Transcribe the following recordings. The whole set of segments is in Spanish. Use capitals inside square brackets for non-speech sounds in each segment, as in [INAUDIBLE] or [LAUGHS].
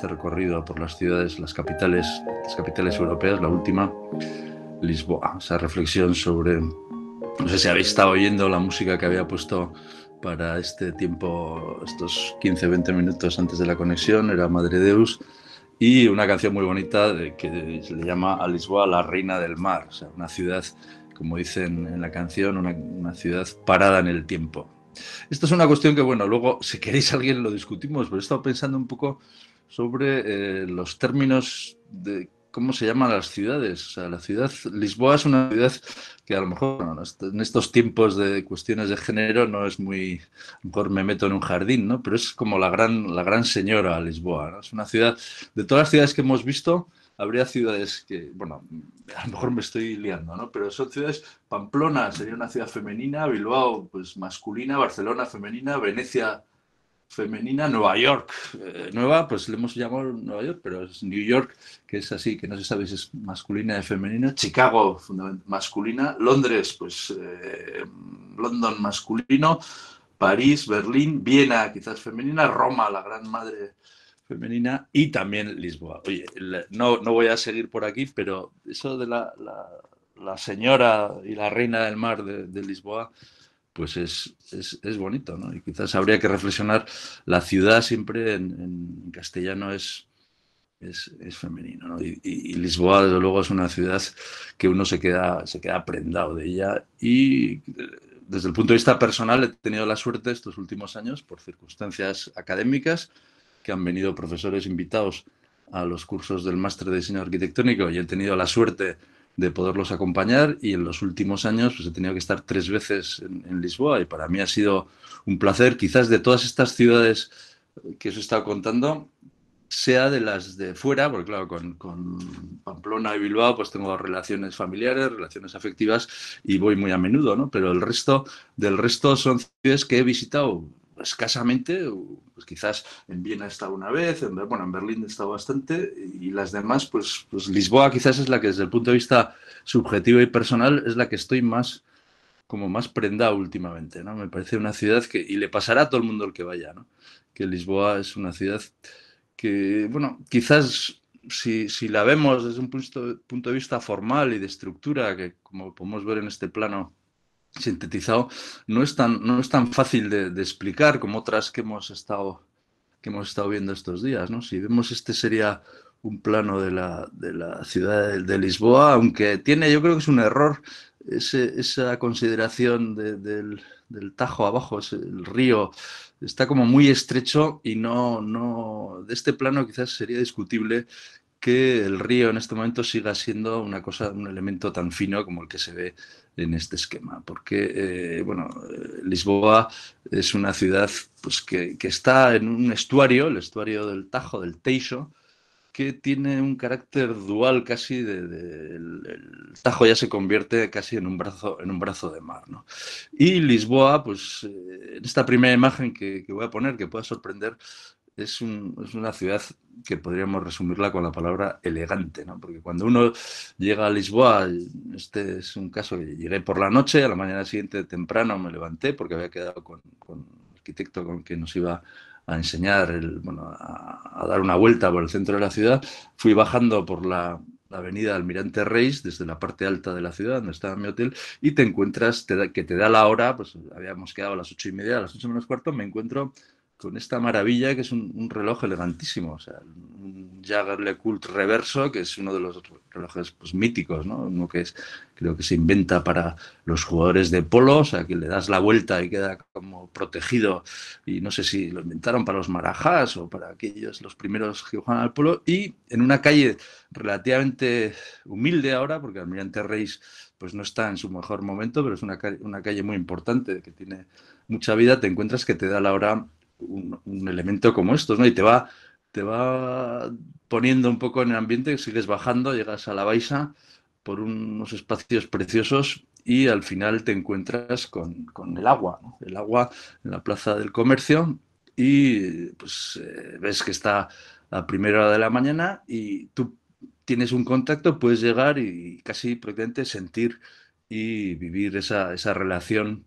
este recorrido por las ciudades, las capitales, las capitales europeas, la última, Lisboa. Esa reflexión sobre, no sé si habéis estado oyendo la música que había puesto para este tiempo, estos 15-20 minutos antes de la conexión, era Madre Deus, y una canción muy bonita que se le llama a Lisboa la Reina del Mar, o sea, una ciudad, como dicen en la canción, una, una ciudad parada en el tiempo. Esto es una cuestión que, bueno, luego, si queréis alguien lo discutimos, pero he estado pensando un poco sobre eh, los términos de cómo se llaman las ciudades. O la ciudad, Lisboa es una ciudad que a lo mejor en estos tiempos de cuestiones de género no es muy, a mejor me meto en un jardín, ¿no? Pero es como la gran, la gran señora Lisboa, Es una ciudad, de todas las ciudades que hemos visto, habría ciudades que, bueno, a lo mejor me estoy liando, ¿no? Pero son ciudades, Pamplona sería una ciudad femenina, Bilbao pues masculina, Barcelona femenina, Venecia femenina Nueva York. Eh, nueva, pues le hemos llamado Nueva York, pero es New York, que es así, que no se sabe si es masculina o femenina. Chicago, masculina. Londres, pues eh, London masculino. París, Berlín, Viena, quizás femenina. Roma, la gran madre femenina. Y también Lisboa. Oye, no, no voy a seguir por aquí, pero eso de la, la, la señora y la reina del mar de, de Lisboa pues es, es, bonito, ¿no? Y quizás habría que reflexionar, la ciudad siempre en, castellano es, es, femenino, ¿no? Y, Lisboa, desde luego, es una ciudad que uno se queda, se queda prendado de ella y eh, desde el punto de vista personal he tenido la suerte estos últimos años, por circunstancias académicas, que han venido profesores invitados a los cursos del máster de diseño arquitectónico y he tenido la suerte de poderlos acompañar y en los últimos años pues, he tenido que estar tres veces en, Lisboa y para mí ha sido un placer, quizás de todas estas ciudades que os he estado contando, sea de las de fuera, porque claro, con, Pamplona y Bilbao pues tengo relaciones familiares, relaciones afectivas y voy muy a menudo, ¿no? Pero el resto del resto son ciudades que he visitado escasamente, pues quizás en Viena he estado una vez, en, Berlín he estado bastante, y las demás, pues, pues, Lisboa quizás es la que desde el punto de vista subjetivo y personal es la que estoy más como más prenda últimamente, ¿no? Me parece una ciudad que, y le pasará a todo el mundo el que vaya, ¿no? Que Lisboa es una ciudad que, bueno, quizás si, si la vemos desde un punto, punto de vista formal y de estructura, que como podemos ver en este plano sintetizado, no es tan, no es tan fácil de, explicar como otras que hemos estado que hemos estado viendo estos días, ¿no? Si vemos este sería un plano de la, de la ciudad de, Lisboa, aunque tiene, yo creo que es un error esa consideración del, del, Tajo abajo, el río está como muy estrecho y no, no, de este plano quizás sería discutible que el río en este momento siga siendo una cosa, un elemento tan fino como el que se ve en este esquema, porque eh, bueno, Lisboa es una ciudad pues, que, que, está en un estuario, el estuario del Tajo, del Teixo, que tiene un carácter dual casi de, el, Tajo ya se convierte casi en un brazo, en un brazo de mar. ¿no? Y Lisboa, pues eh, en esta primera imagen que, que voy a poner, que pueda sorprender, es, una ciudad que podríamos resumirla con la palabra elegante, ¿no? Porque cuando uno llega a Lisboa, este es un caso, llegué por la noche, a la mañana siguiente temprano me levanté porque había quedado con, el arquitecto con que nos iba a enseñar, el, bueno, a, dar una vuelta por el centro de la ciudad. Fui bajando por la, avenida Almirante Reis, desde la parte alta de la ciudad, donde estaba mi hotel, y te encuentras que te da la hora, pues habíamos quedado a las ocho y media, a las ocho menos cuarto, me encuentro con esta maravilla que es un, reloj elegantísimo, o sea, un Jagger LeCoultre reverso, que es uno de los relojes pues, míticos, ¿no? Uno que es, creo que se inventa para los jugadores de polo, o sea, que le das la vuelta y queda como protegido, y no sé si lo inventaron para los marajás o para aquellos, los primeros que jugaban al polo, y en una calle relativamente humilde ahora, porque Almirante Reis pues no está en su mejor momento, pero es una, una calle muy importante, que tiene mucha vida, te encuentras que te da la hora un, elemento como estos, ¿no? Y te va, te va poniendo un poco en el ambiente, sigues bajando, llegas a la Baixa por unos espacios preciosos y al final te encuentras con, el agua, el agua en la plaza del comercio y pues eh, ves que está a primera hora de la mañana y tú tienes un contacto, puedes llegar y casi prácticamente sentir y vivir esa, esa relación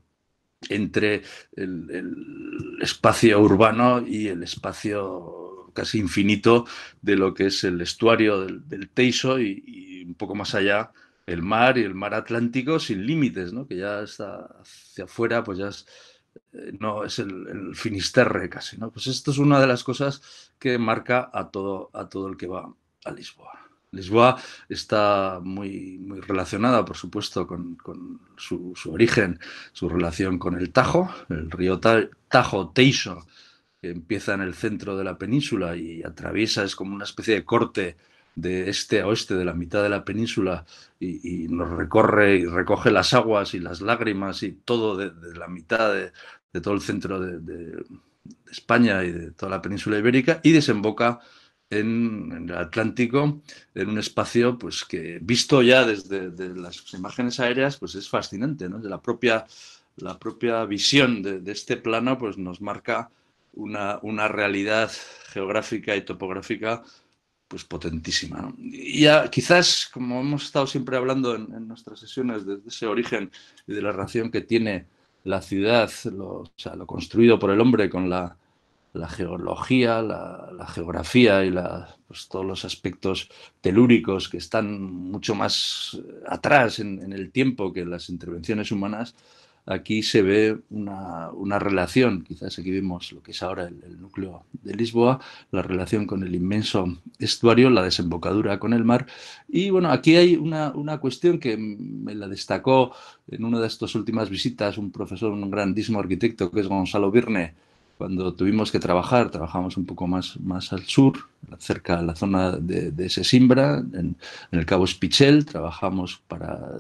entre el, espacio urbano y el espacio casi infinito de lo que es el estuario del, Teixo y, un poco más allá el mar y el mar Atlántico sin límites, ¿no? que ya está hacia afuera, pues ya es, eh, no, es el, Finisterre casi. ¿no? Pues esto es una de las cosas que marca a todo, a todo el que va a Lisboa. Lisboa está muy, muy relacionada, por supuesto, con, su, origen, su relación con el Tajo, el río Tajo, Teixo, que empieza en el centro de la península y atraviesa, es como una especie de corte de este a oeste de la mitad de la península y, nos recorre y recoge las aguas y las lágrimas y todo de, la mitad de, todo el centro de, de España y de toda la península ibérica y desemboca en, el Atlántico, en un espacio pues, que, visto ya desde las imágenes aéreas, pues es fascinante. De la, propia, la propia visión de, este plano pues, nos marca una, una realidad geográfica y topográfica pues potentísima. Y quizás, como hemos estado siempre hablando en, nuestras sesiones de, ese origen y de la relación que tiene la ciudad, lo, lo construido por el hombre con la, la geología, la, geografía y la, pues, todos los aspectos telúricos que están mucho más eh, atrás en, el tiempo que las intervenciones humanas, aquí se ve una, una, relación, quizás aquí vemos lo que es ahora el, núcleo de Lisboa, la relación con el inmenso estuario, la desembocadura con el mar. Y bueno, aquí hay una, una cuestión que me la destacó en una de estas últimas visitas un profesor, un grandísimo arquitecto que es Gonzalo Birne, cuando tuvimos que trabajar, trabajamos un poco más, más al sur, cerca de la zona de, Sesimbra, en, el Cabo Spichel. trabajamos para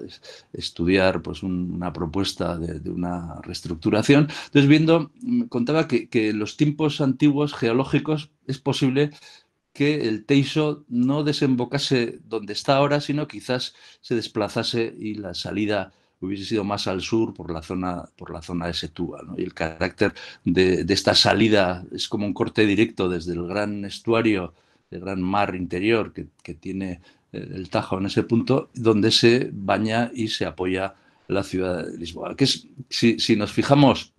estudiar pues, una propuesta de, una reestructuración. Entonces, viendo, mm, contaba que, que los tiempos antiguos geológicos es posible que el Teiso no desembocase donde está ahora, sino quizás se desplazase y la salida hubiese sido más al sur por la zona, por la zona de Y el carácter de, esta salida es como un corte directo desde el gran estuario, el gran mar interior que, tiene eh, el Tajo en ese punto, donde se baña y se apoya la ciudad de Lisboa. Que si, nos fijamos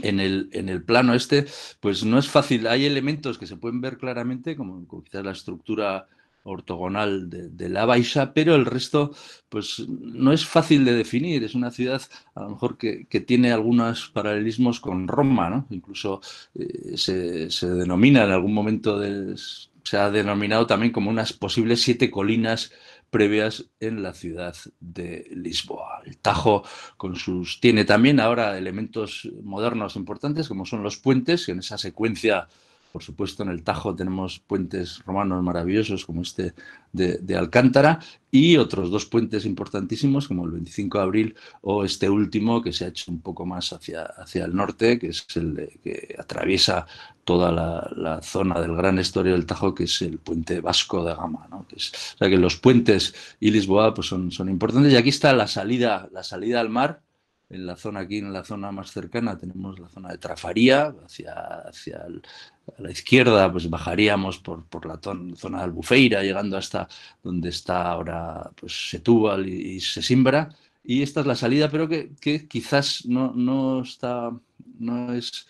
en el, en el, plano este, pues no es fácil. Hay elementos que se pueden ver claramente, como quizás la estructura ortogonal de, La Baixa, pero el resto pues no es fácil de definir. Es una ciudad a lo mejor que, tiene algunos paralelismos con Roma, ¿no? Incluso eh, se, denomina en algún momento, se ha denominado también como unas posibles siete colinas previas en la ciudad de Lisboa. El Tajo con sus, tiene también ahora elementos modernos importantes como son los puentes, que en esa secuencia por supuesto, en el Tajo tenemos puentes romanos maravillosos como este de, Alcántara y otros dos puentes importantísimos como el 25 de abril o este último que se ha hecho un poco más hacia, hacia el norte, que es el que atraviesa toda la, zona del gran estuario del Tajo, que es el puente vasco de Gama. ¿no? o sea que los puentes y Lisboa pues son, son importantes y aquí está la salida, la salida al mar en la zona aquí, en la zona más cercana, tenemos la zona de Trafaría, hacia, hacia el, a la izquierda, pues bajaríamos por, por la zona de Albufeira, llegando hasta donde está ahora pues, Setúbal y, Sesimbra. Y esta es la salida, pero que, quizás no, no, está, no es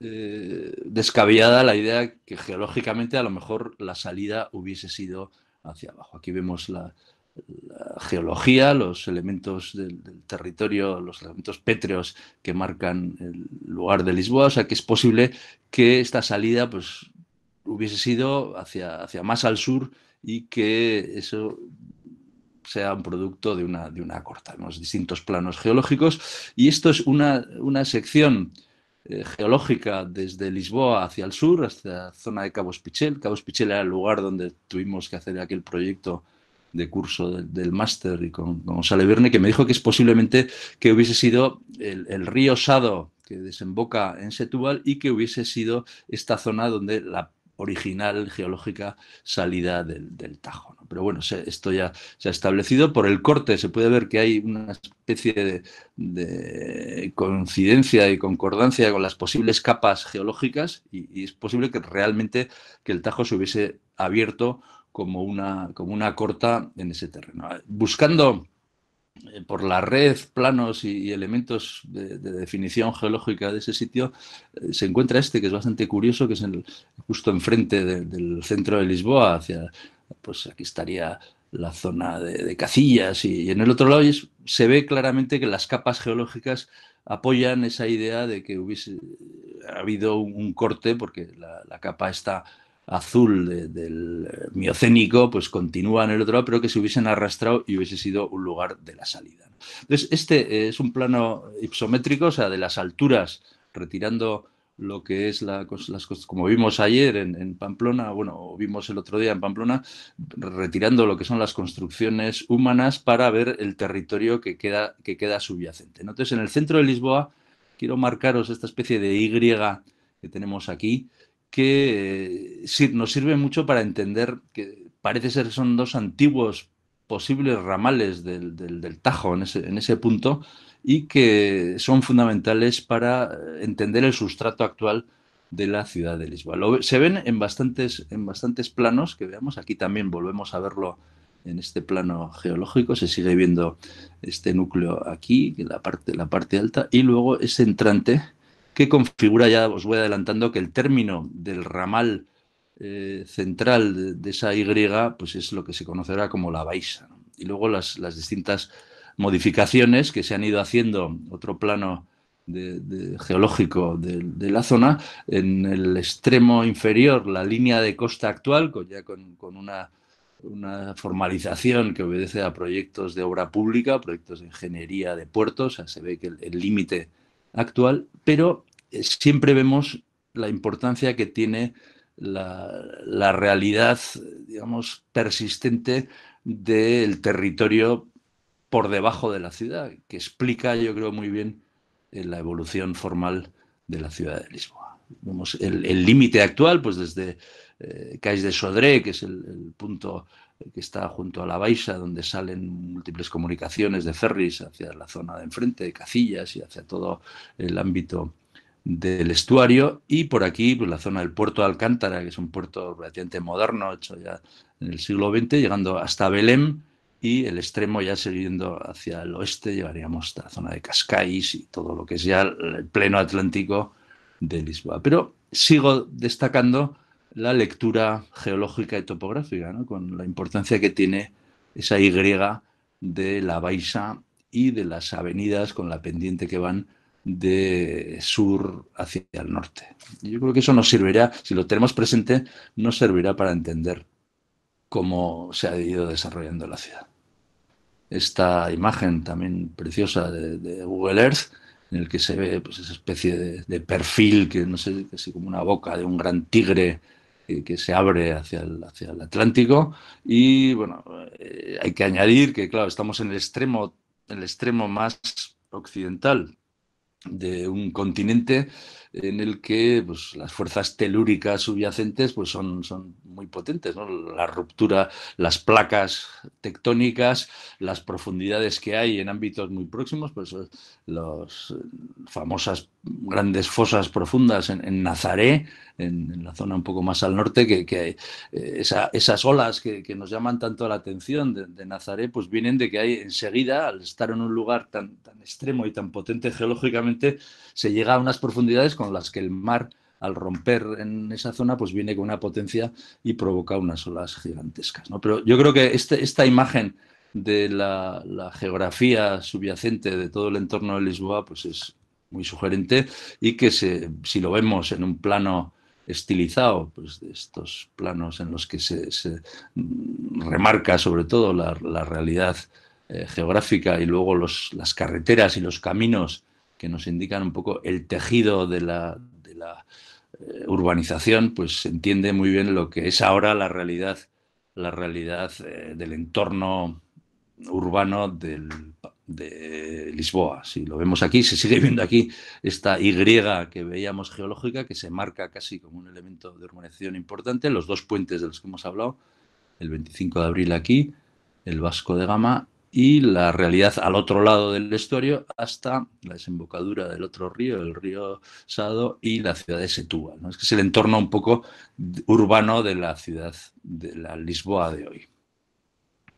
eh, descabellada la idea que geológicamente a lo mejor la salida hubiese sido hacia abajo. Aquí vemos la, la geología, los elementos del, territorio, los elementos pétreos que marcan el lugar de Lisboa. O sea que es posible que esta salida pues, hubiese sido hacia, hacia más al sur y que eso sea un producto de una, de una corta, unos distintos planos geológicos. Y esto es una, sección eh, geológica desde Lisboa hacia el sur, hasta la zona de Cabo Espichel. Cabo Espichel era el lugar donde tuvimos que hacer aquel proyecto de curso del máster y con, con Gonzalo Verne, que me dijo que es posiblemente que hubiese sido el, río Sado que desemboca en Setúbal y que hubiese sido esta zona donde la original geológica salida del, Tajo. Pero bueno, esto ya se ha establecido. Por el corte se puede ver que hay una especie de, coincidencia y concordancia con las posibles capas geológicas y, y, es posible que realmente que el Tajo se hubiese abierto como una, como una corta en ese terreno. Buscando eh, por la red, planos y, elementos de, definición geológica de ese sitio, eh, se encuentra este que es bastante curioso, que es justo enfrente del centro de Lisboa, hacia, pues aquí estaría la zona de, Casillas, y, en el otro lado se ve claramente que las capas geológicas apoyan esa idea de que hubiese eh, habido un, corte porque la, la capa está azul del eh, miocénico, pues continúa en el otro lado, pero que se hubiesen arrastrado y hubiese sido un lugar de la salida. Entonces, este eh, es un plano ipsométrico, o sea, de las alturas, retirando lo que es la, las como vimos ayer en, Pamplona, bueno, vimos el otro día en Pamplona, retirando lo que son las construcciones humanas para ver el territorio que queda, que queda subyacente. Entonces, en el centro de Lisboa, quiero marcaros esta especie de Y que tenemos aquí, que eh, nos sirve mucho para entender que parece ser que son dos antiguos posibles ramales del, del, Tajo en ese, punto y que son fundamentales para eh, entender el sustrato actual de la ciudad de Lisboa. se ven en bastantes, en bastantes planos que veamos, aquí también volvemos a verlo en este plano geológico, se sigue viendo este núcleo aquí, la parte, la parte alta, y luego ese entrante que configura, ya os voy adelantando, que el término del ramal eh, central de, esa Y pues es lo que se conocerá como la Baixa. Y luego las, distintas modificaciones que se han ido haciendo, otro plano de, geológico de, la zona, en el extremo inferior, la línea de costa actual, con, ya con, una formalización que obedece a proyectos de obra pública, proyectos de ingeniería de puertos, se ve que el límite actual, pero eh, siempre vemos la importancia que tiene la, realidad, digamos, persistente del territorio por debajo de la ciudad, que explica, yo creo, muy bien eh, la evolución formal de la ciudad de Lisboa. Vemos el límite actual, pues desde eh, de Sodré, que es el, punto que está junto a la Baixa, donde salen múltiples comunicaciones de ferries hacia la zona de enfrente, de Casillas y hacia todo el ámbito del estuario y por aquí, pues, la zona del puerto de Alcántara, que es un puerto relativamente moderno, hecho ya en el siglo XX, llegando hasta Belém y el extremo ya siguiendo hacia el oeste, llevaríamos a la zona de Cascais y todo lo que es ya el pleno atlántico de Lisboa. Pero sigo destacando la lectura geológica y topográfica, con la importancia que tiene esa Y de la Baixa y de las avenidas con la pendiente que van de sur hacia el norte. Yo creo que eso nos servirá, si lo tenemos presente, nos servirá para entender cómo se ha ido desarrollando la ciudad. Esta imagen también preciosa de, Google Earth, en el que se ve pues, esa especie de, perfil, que no sé, casi como una boca de un gran tigre eh, que, se abre hacia el, hacia el, Atlántico. Y bueno, eh, hay que añadir que, claro, estamos en el extremo, el extremo más occidental de un continente en el que pues, las fuerzas telúricas subyacentes pues, son, son muy potentes, ¿no? la ruptura, las placas tectónicas, las profundidades que hay en ámbitos muy próximos, pues eh, las eh, famosas grandes fosas profundas en, Nazaré, en, la zona un poco más al norte, que, que eh, esas olas que, que, nos llaman tanto la atención de, Nazaré, pues vienen de que hay enseguida, al estar en un lugar tan, tan extremo y tan potente geológicamente, se llega a unas profundidades con las que el mar al romper en esa zona, pues viene con una potencia y provoca unas olas gigantescas. ¿no? Pero yo creo que este, esta imagen de la, geografía subyacente de todo el entorno de Lisboa, pues es muy sugerente y que si lo vemos en un plano estilizado, pues de estos planos en los que se, remarca sobre todo la, realidad eh, geográfica y luego las carreteras y los caminos que nos indican un poco el tejido de la, de la eh, urbanización, pues se entiende muy bien lo que es ahora la realidad, la realidad eh, del entorno urbano del, de Lisboa. Si lo vemos aquí, se sigue viendo aquí esta Y que veíamos geológica, que se marca casi como un elemento de urbanización importante, los dos puentes de los que hemos hablado, el 25 de abril aquí, el Vasco de Gama y la realidad al otro lado del estuario hasta la desembocadura del otro río, el río Sado y la ciudad de Setúbal. Es que es el entorno un poco urbano de la ciudad de la Lisboa de hoy.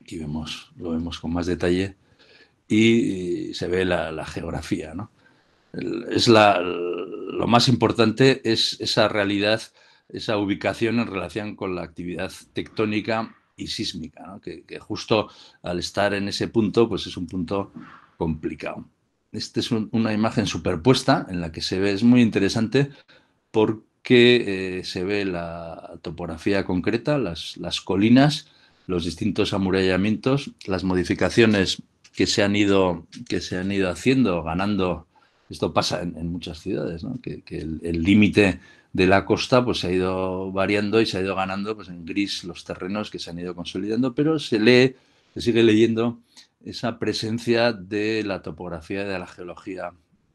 Aquí vemos, lo vemos con más detalle y se ve la, geografía. Es lo más importante es esa realidad, esa ubicación en relación con la actividad tectónica sísmica, que, justo al estar en ese punto, pues es un punto complicado. Esta es una imagen superpuesta en la que se ve, es muy interesante porque eh, se ve la topografía concreta, las, las colinas, los distintos amurallamientos, las modificaciones que se han ido, que se han ido haciendo, ganando. Esto pasa en, muchas ciudades, que el límite de la costa pues se ha ido variando y se ha ido ganando pues en gris los terrenos que se han ido consolidando, pero se lee, se sigue leyendo esa presencia de la topografía y de la geología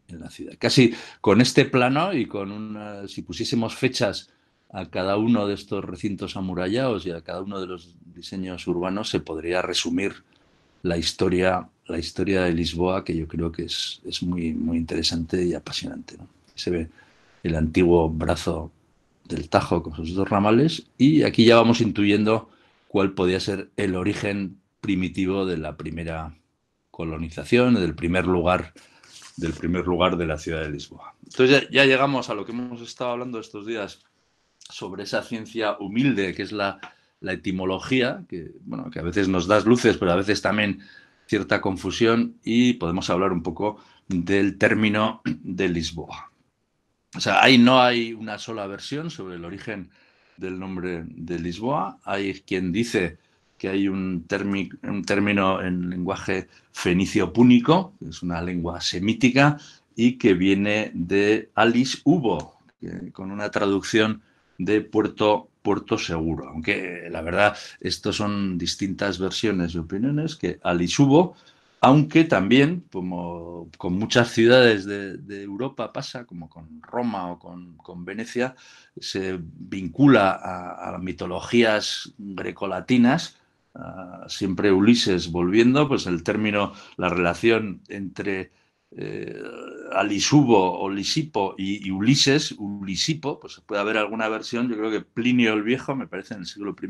en la ciudad. Casi con este plano y con una, si pusiésemos fechas a cada uno de estos recintos amurallados y a cada uno de los diseños urbanos se podría resumir la historia, la historia de Lisboa, que yo creo que es, es muy, muy interesante y apasionante. Se ve, el antiguo brazo del Tajo con sus dos ramales, y aquí ya vamos intuyendo cuál podía ser el origen primitivo de la primera colonización, del primer lugar, del primer lugar de la ciudad de Lisboa. Entonces ya, llegamos a lo que hemos estado hablando estos días sobre esa ciencia humilde que es la, la etimología, que, bueno, que a veces nos das luces, pero a veces también cierta confusión, y podemos hablar un poco del término de Lisboa. O sea, ahí no hay una sola versión sobre el origen del nombre de Lisboa. Hay quien dice que hay un, término en lenguaje fenicio-púnico, que es una lengua semítica, y que viene de Alice Hubo, con una traducción de Puerto, Puerto Seguro. Aunque la verdad, estas son distintas versiones y opiniones que Alice Hubo aunque también, como con muchas ciudades de, Europa pasa, como con Roma o con, Venecia, se vincula a, mitologías grecolatinas, siempre Ulises volviendo, pues el término, la relación entre eh, Alisubo o Lisipo y, y, Ulises, Ulisipo, pues puede haber alguna versión, yo creo que Plinio el Viejo, me parece en el siglo I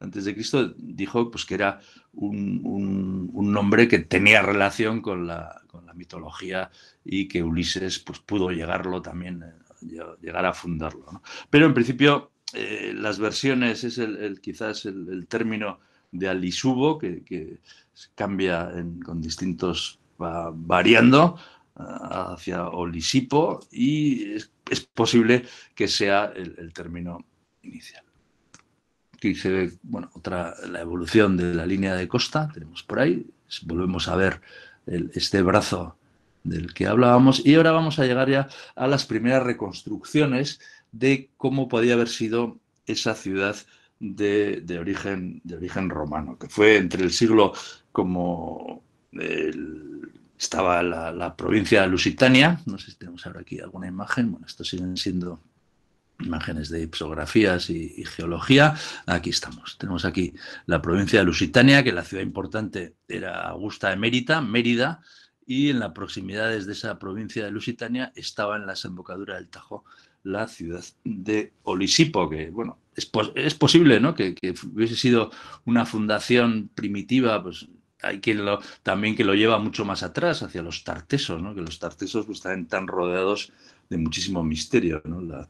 antes de Cristo, dijo pues, que era un, nombre que tenía relación con la, mitología y que Ulises pues, pudo llegarlo también, eh, llegar a fundarlo. Pero en principio, eh, las versiones es el, quizás el, término de alisubo que, cambia con distintos, va variando hacia olisipo y es, posible que sea el término inicial. Aquí se ve bueno, otra, la evolución de la línea de costa, tenemos por ahí, volvemos a ver este brazo del que hablábamos y ahora vamos a llegar ya a las primeras reconstrucciones de cómo podía haber sido esa ciudad de, origen, de origen romano, que fue entre el siglo como estaba la, la, provincia de Lusitania, no sé si tenemos ahora aquí alguna imagen, bueno, estos siguen siendo imágenes de ipsografías y, geología, aquí estamos. Tenemos aquí la provincia de Lusitania, que la ciudad importante era Augusta Emérita, Mérida, y en las proximidades de esa provincia de Lusitania estaba en la desembocadura del Tajo la ciudad de Olisipo, que bueno, es, es posible ¿no? Que, hubiese sido una fundación primitiva, pues hay quien lo, también que lo lleva mucho más atrás, hacia los tartesos, ¿no? que los tartesos pues, están tan rodeados de muchísimo misterio. ¿no? La,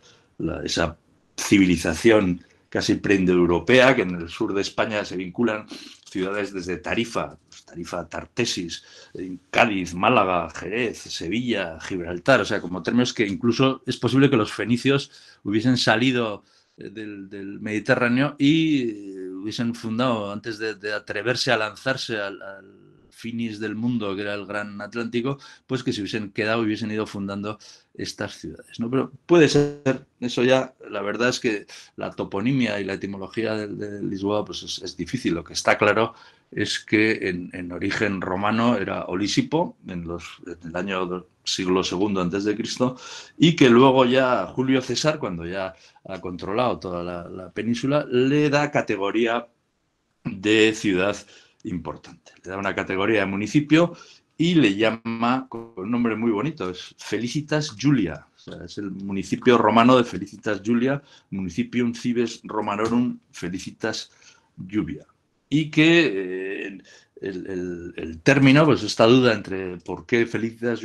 esa civilización casi preindoeuropea que en el sur de España se vinculan ciudades desde Tarifa, pues, Tarifa, Tartesis, eh, Cádiz, Málaga, Jerez, Sevilla, Gibraltar, o sea, como términos que incluso es posible que los fenicios hubiesen salido eh, del, Mediterráneo y eh, hubiesen fundado, antes de, atreverse a lanzarse al, al finis del mundo, que era el gran Atlántico, pues que se hubiesen quedado y hubiesen ido fundando estas ciudades. ¿no? Pero puede ser, eso ya, la verdad es que la toponimia y la etimología de, Lisboa pues es, difícil. Lo que está claro es que en, origen romano era Olisipo, en, el año siglo II antes de Cristo, y que luego ya Julio César, cuando ya ha controlado toda la, la península, le da categoría de ciudad importante. Le da una categoría de municipio y le llama con un nombre muy bonito, es Felicitas Julia. es el municipio romano de Felicitas Julia, municipium cives romanorum Felicitas lluvia Y que eh, el, término, pues esta duda entre por qué Felicitas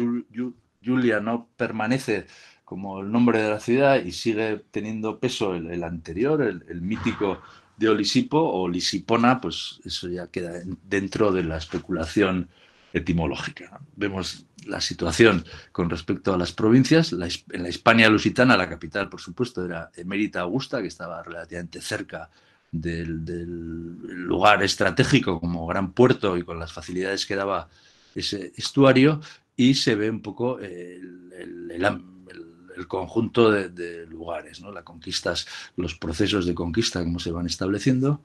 Julia no permanece como el nombre de la ciudad y sigue teniendo peso el, el anterior, el, mítico de Olisipo o Lisipona, pues eso ya queda dentro de la especulación etimológica. Vemos la situación con respecto a las provincias. en la Hispania lusitana, la capital, por supuesto, era Emerita Augusta, que estaba relativamente cerca del, lugar estratégico como gran puerto y con las facilidades que daba ese estuario. Y se ve un poco el, conjunto de, lugares, ¿no? las conquistas, los procesos de conquista, como se van estableciendo,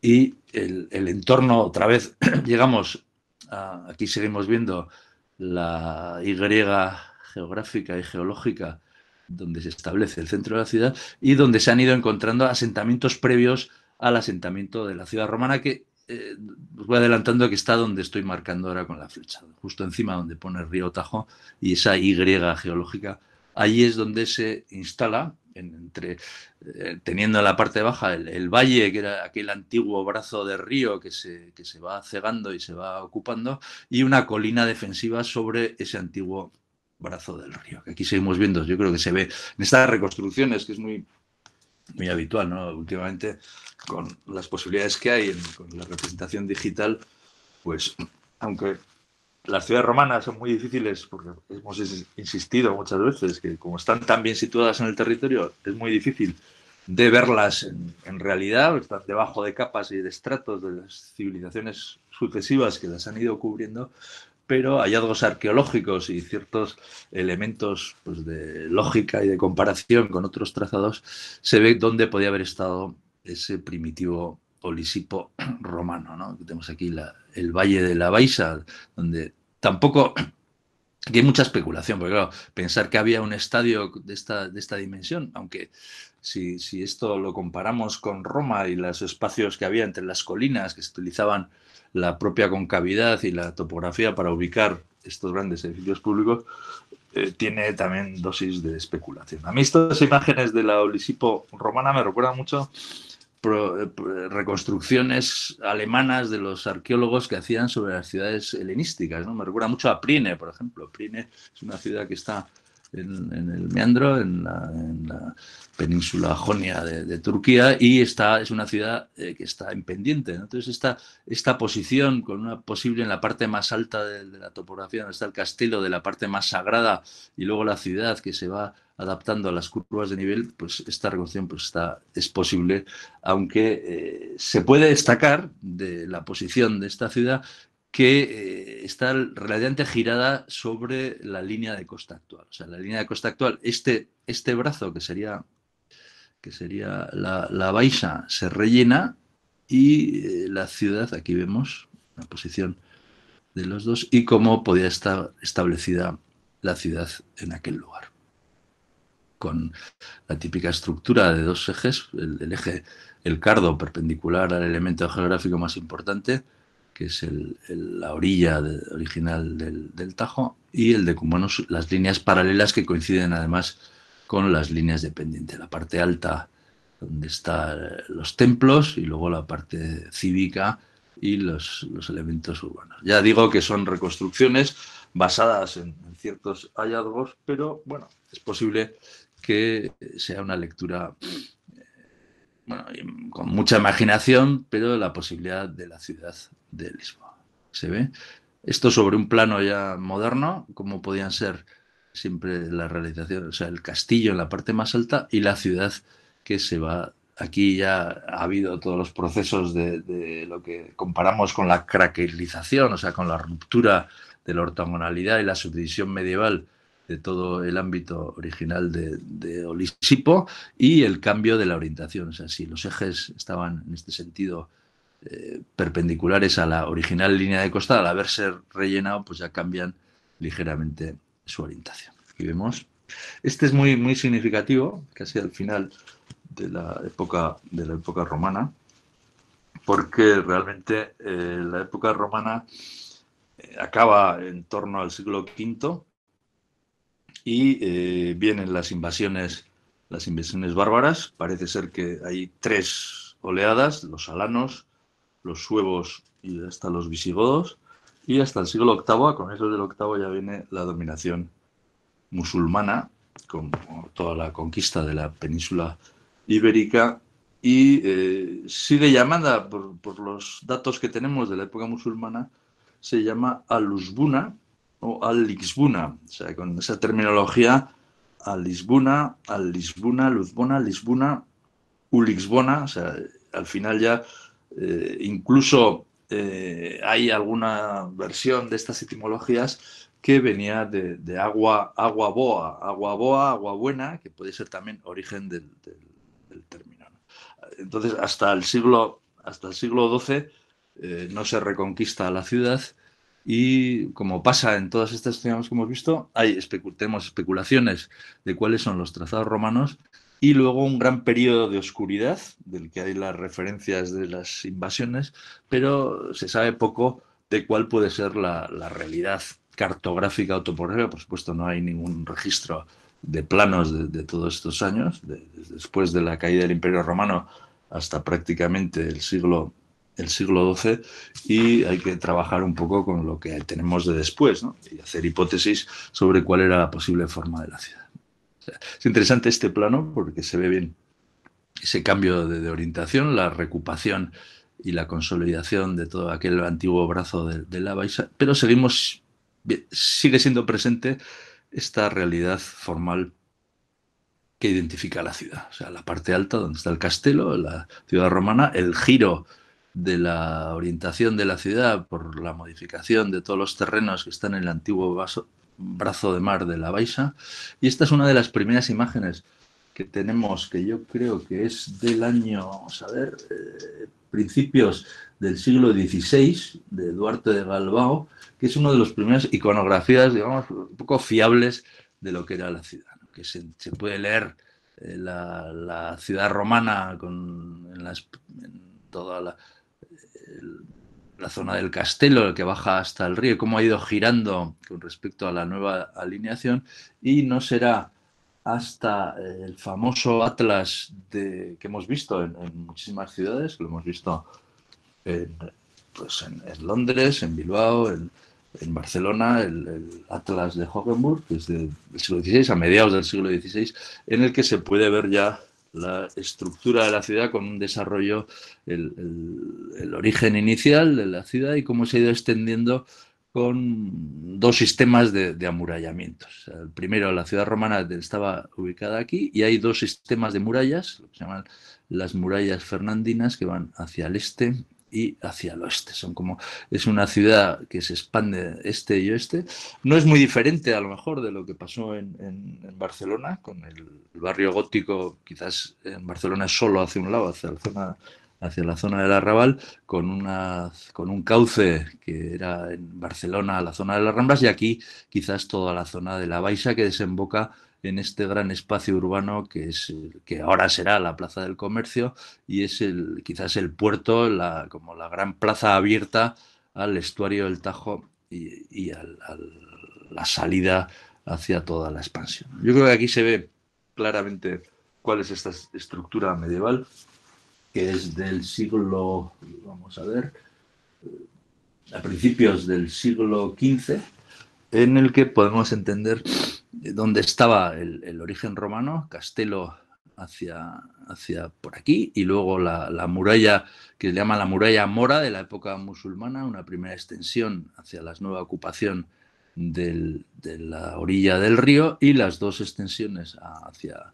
y el, el entorno, otra vez, [CLEARS THROAT] llegamos Ah, aquí seguimos viendo la Y geográfica y geológica donde se establece el centro de la ciudad y donde se han ido encontrando asentamientos previos al asentamiento de la ciudad romana que eh, os voy adelantando que está donde estoy marcando ahora con la flecha, justo encima donde pone el río Tajo y esa Y geológica. Allí es donde se instala entre, eh, teniendo en la parte baja el, valle, que era aquel antiguo brazo de río que se, que se va cegando y se va ocupando, y una colina defensiva sobre ese antiguo brazo del río, que aquí seguimos viendo, yo creo que se ve en estas reconstrucciones, que es muy, habitual, ¿no? Últimamente, con las posibilidades que hay en, con la representación digital, pues aunque las ciudades romanas son muy difíciles porque hemos insistido muchas veces que como están tan bien situadas en el territorio es muy difícil de verlas en, realidad, están debajo de capas y de estratos de las civilizaciones sucesivas que las han ido cubriendo, pero hallazgos arqueológicos y ciertos elementos pues, de lógica y de comparación con otros trazados, se ve dónde podía haber estado ese primitivo olisipo romano. ¿no? Tenemos aquí la, el Valle de la Baixa, donde tampoco [CLEARS THROAT] hay mucha especulación, porque claro, pensar que había un estadio de esta, de esta dimensión, aunque si, esto lo comparamos con Roma y los espacios que había entre las colinas, que se utilizaban la propia concavidad y la topografía para ubicar estos grandes edificios públicos, eh, tiene también dosis de especulación. A mí estas imágenes de la Olisipo romana me recuerdan mucho reconstrucciones alemanas de los arqueólogos que hacían sobre las ciudades helenísticas. ¿no? Me recuerda mucho a Prine, por ejemplo. Prine es una ciudad que está en, el meandro, en la, península jonia de, Turquía, y está, es una ciudad eh, que está en pendiente. Entonces, esta, esta posición, con una posible en la parte más alta de, la topografía, donde está el castillo, de la parte más sagrada, y luego la ciudad que se va adaptando a las curvas de nivel, pues esta reconstrucción pues está, es posible, aunque eh, se puede destacar de la posición de esta ciudad que eh, está radiante girada sobre la línea de costa actual. O sea, la línea de costa actual, este, este brazo que sería, que sería la, la baixa, se rellena y eh, la ciudad, aquí vemos la posición de los dos y cómo podía estar establecida la ciudad en aquel lugar. Con la típica estructura de dos ejes, el eje, el cardo perpendicular al elemento geográfico más importante, que es la orilla original del, Tajo, y el de Cumanos, las líneas paralelas que coinciden además con las líneas de pendiente, la parte alta donde están los templos y luego la parte cívica y los, elementos urbanos. Ya digo que son reconstrucciones basadas en ciertos hallazgos, pero bueno, es posible que sea una lectura con mucha imaginación, pero la posibilidad de la ciudad de Lisboa. ¿Se ve? Esto sobre un plano ya moderno, como podían ser siempre la realización, o sea, el castillo en la parte más alta y la ciudad que se va. Aquí ya ha habido todos los procesos de, lo que comparamos con la craquelización, o sea, con la ruptura de la ortogonalidad y la subdivisión medieval de todo el ámbito original de, Olisipo y el cambio de la orientación. O sea, si los ejes estaban en este sentido eh, perpendiculares a la original línea de costa, al haberse rellenado, pues ya cambian ligeramente su orientación. Aquí vemos. Este es muy, muy significativo, casi al final de la época, de la época romana, porque realmente eh, la época romana eh, acaba en torno al siglo V y eh, vienen las invasiones, las invasiones bárbaras. Parece ser que hay tres oleadas, los alanos, los suevos y hasta los visigodos. Y hasta el siglo VIII, con eso del VIII ya viene la dominación musulmana, con toda la conquista de la península ibérica y eh, sigue llamada, por, los datos que tenemos de la época musulmana, se llama Alusbuna, o al Lisbuna, o sea, con esa terminología, al Lisbuna, al Lisbuna, Luzbona, Lisbuna, ulixbona, o sea, al final ya eh, incluso eh, hay alguna versión de estas etimologías que venía de, agua, agua boa, agua boa, agua buena, que puede ser también origen del, término. Entonces, hasta el siglo, hasta el siglo XII eh, no se reconquista la ciudad, y como pasa en todas estas teorías que hemos visto, hay tenemos especulaciones de cuáles son los trazados romanos y luego un gran periodo de oscuridad, del que hay las referencias de las invasiones, pero se sabe poco de cuál puede ser la, realidad cartográfica o Por supuesto, no hay ningún registro de planos de, todos estos años, después de la caída del Imperio Romano hasta prácticamente el siglo siglo XII y hay que trabajar un poco con lo que tenemos de después y hacer hipótesis sobre cuál era la posible forma de la ciudad. es interesante este plano porque se ve bien ese cambio de, orientación, la recuperación y la consolidación de todo aquel antiguo brazo de, de la Baixa, pero seguimos, sigue siendo presente esta realidad formal que identifica la ciudad, o sea, la parte alta donde está el castelo, la ciudad romana, el giro de la orientación de la ciudad por la modificación de todos los terrenos que están en el antiguo brazo de mar de la Baixa. Y esta es una de las primeras imágenes que tenemos, que yo creo que es del año, vamos a ver, eh, principios del siglo XVI, de Duarte de Galbao, que es una de las primeras iconografías, digamos, un poco fiables de lo que era la ciudad, que se, puede leer eh, la, ciudad romana con en toda la, la zona del Castelo, que baja hasta el río, cómo ha ido girando con respecto a la nueva alineación, y no será hasta eh, el famoso atlas de, que hemos visto en, muchísimas ciudades, lo hemos visto pues en, Londres, en Bilbao, en, Barcelona, el, atlas de que desde el siglo XVI a mediados del siglo XVI, en el que se puede ver ya la estructura de la ciudad con un desarrollo, el, origen inicial de la ciudad y cómo se ha ido extendiendo con dos sistemas de, de amurallamientos. El primero, la ciudad romana estaba ubicada aquí y hay dos sistemas de murallas, lo que se llaman las murallas fernandinas, que van hacia el este y hacia el oeste. Son como, es una ciudad que se expande este y oeste. No es muy diferente a lo mejor de lo que pasó en, Barcelona, con el, barrio gótico, quizás en Barcelona es solo hacia un lado, hacia la zona hacia la zona del Arrabal, con, con un cauce que era en Barcelona, la zona de las Ramblas, y aquí quizás toda la zona de la Baixa que desemboca en este gran espacio urbano que es que ahora será la Plaza del Comercio y es el quizás el puerto, como la gran plaza abierta al estuario del Tajo y, y a la salida hacia toda la expansión. Yo creo que aquí se ve claramente cuál es esta estructura medieval que es del siglo, vamos a ver, a principios del siglo XV, en el que podemos entender donde estaba el, origen romano, Castelo hacia, hacia por aquí, y luego la, muralla que se llama la muralla mora de la época musulmana, una primera extensión hacia la nueva ocupación de la orilla del río, y las dos extensiones hacia,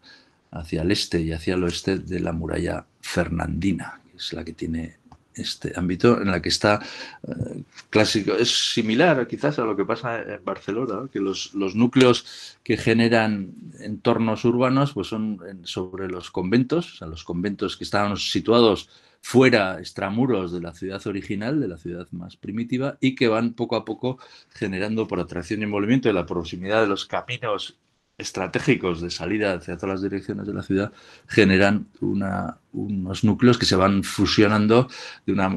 hacia el este y hacia el oeste de la muralla fernandina, que es la que tiene este ámbito en la que está eh, clásico. Es similar quizás a lo que pasa en Barcelona, que los, núcleos que generan entornos urbanos pues son sobre los conventos, o los conventos que estaban situados fuera, extramuros de la ciudad original, de la ciudad más primitiva, y que van poco a poco generando por atracción y envolvimiento de la proximidad de los caminos estratégicos de salida hacia todas las direcciones de la ciudad generan una, unos núcleos que se van fusionando de una,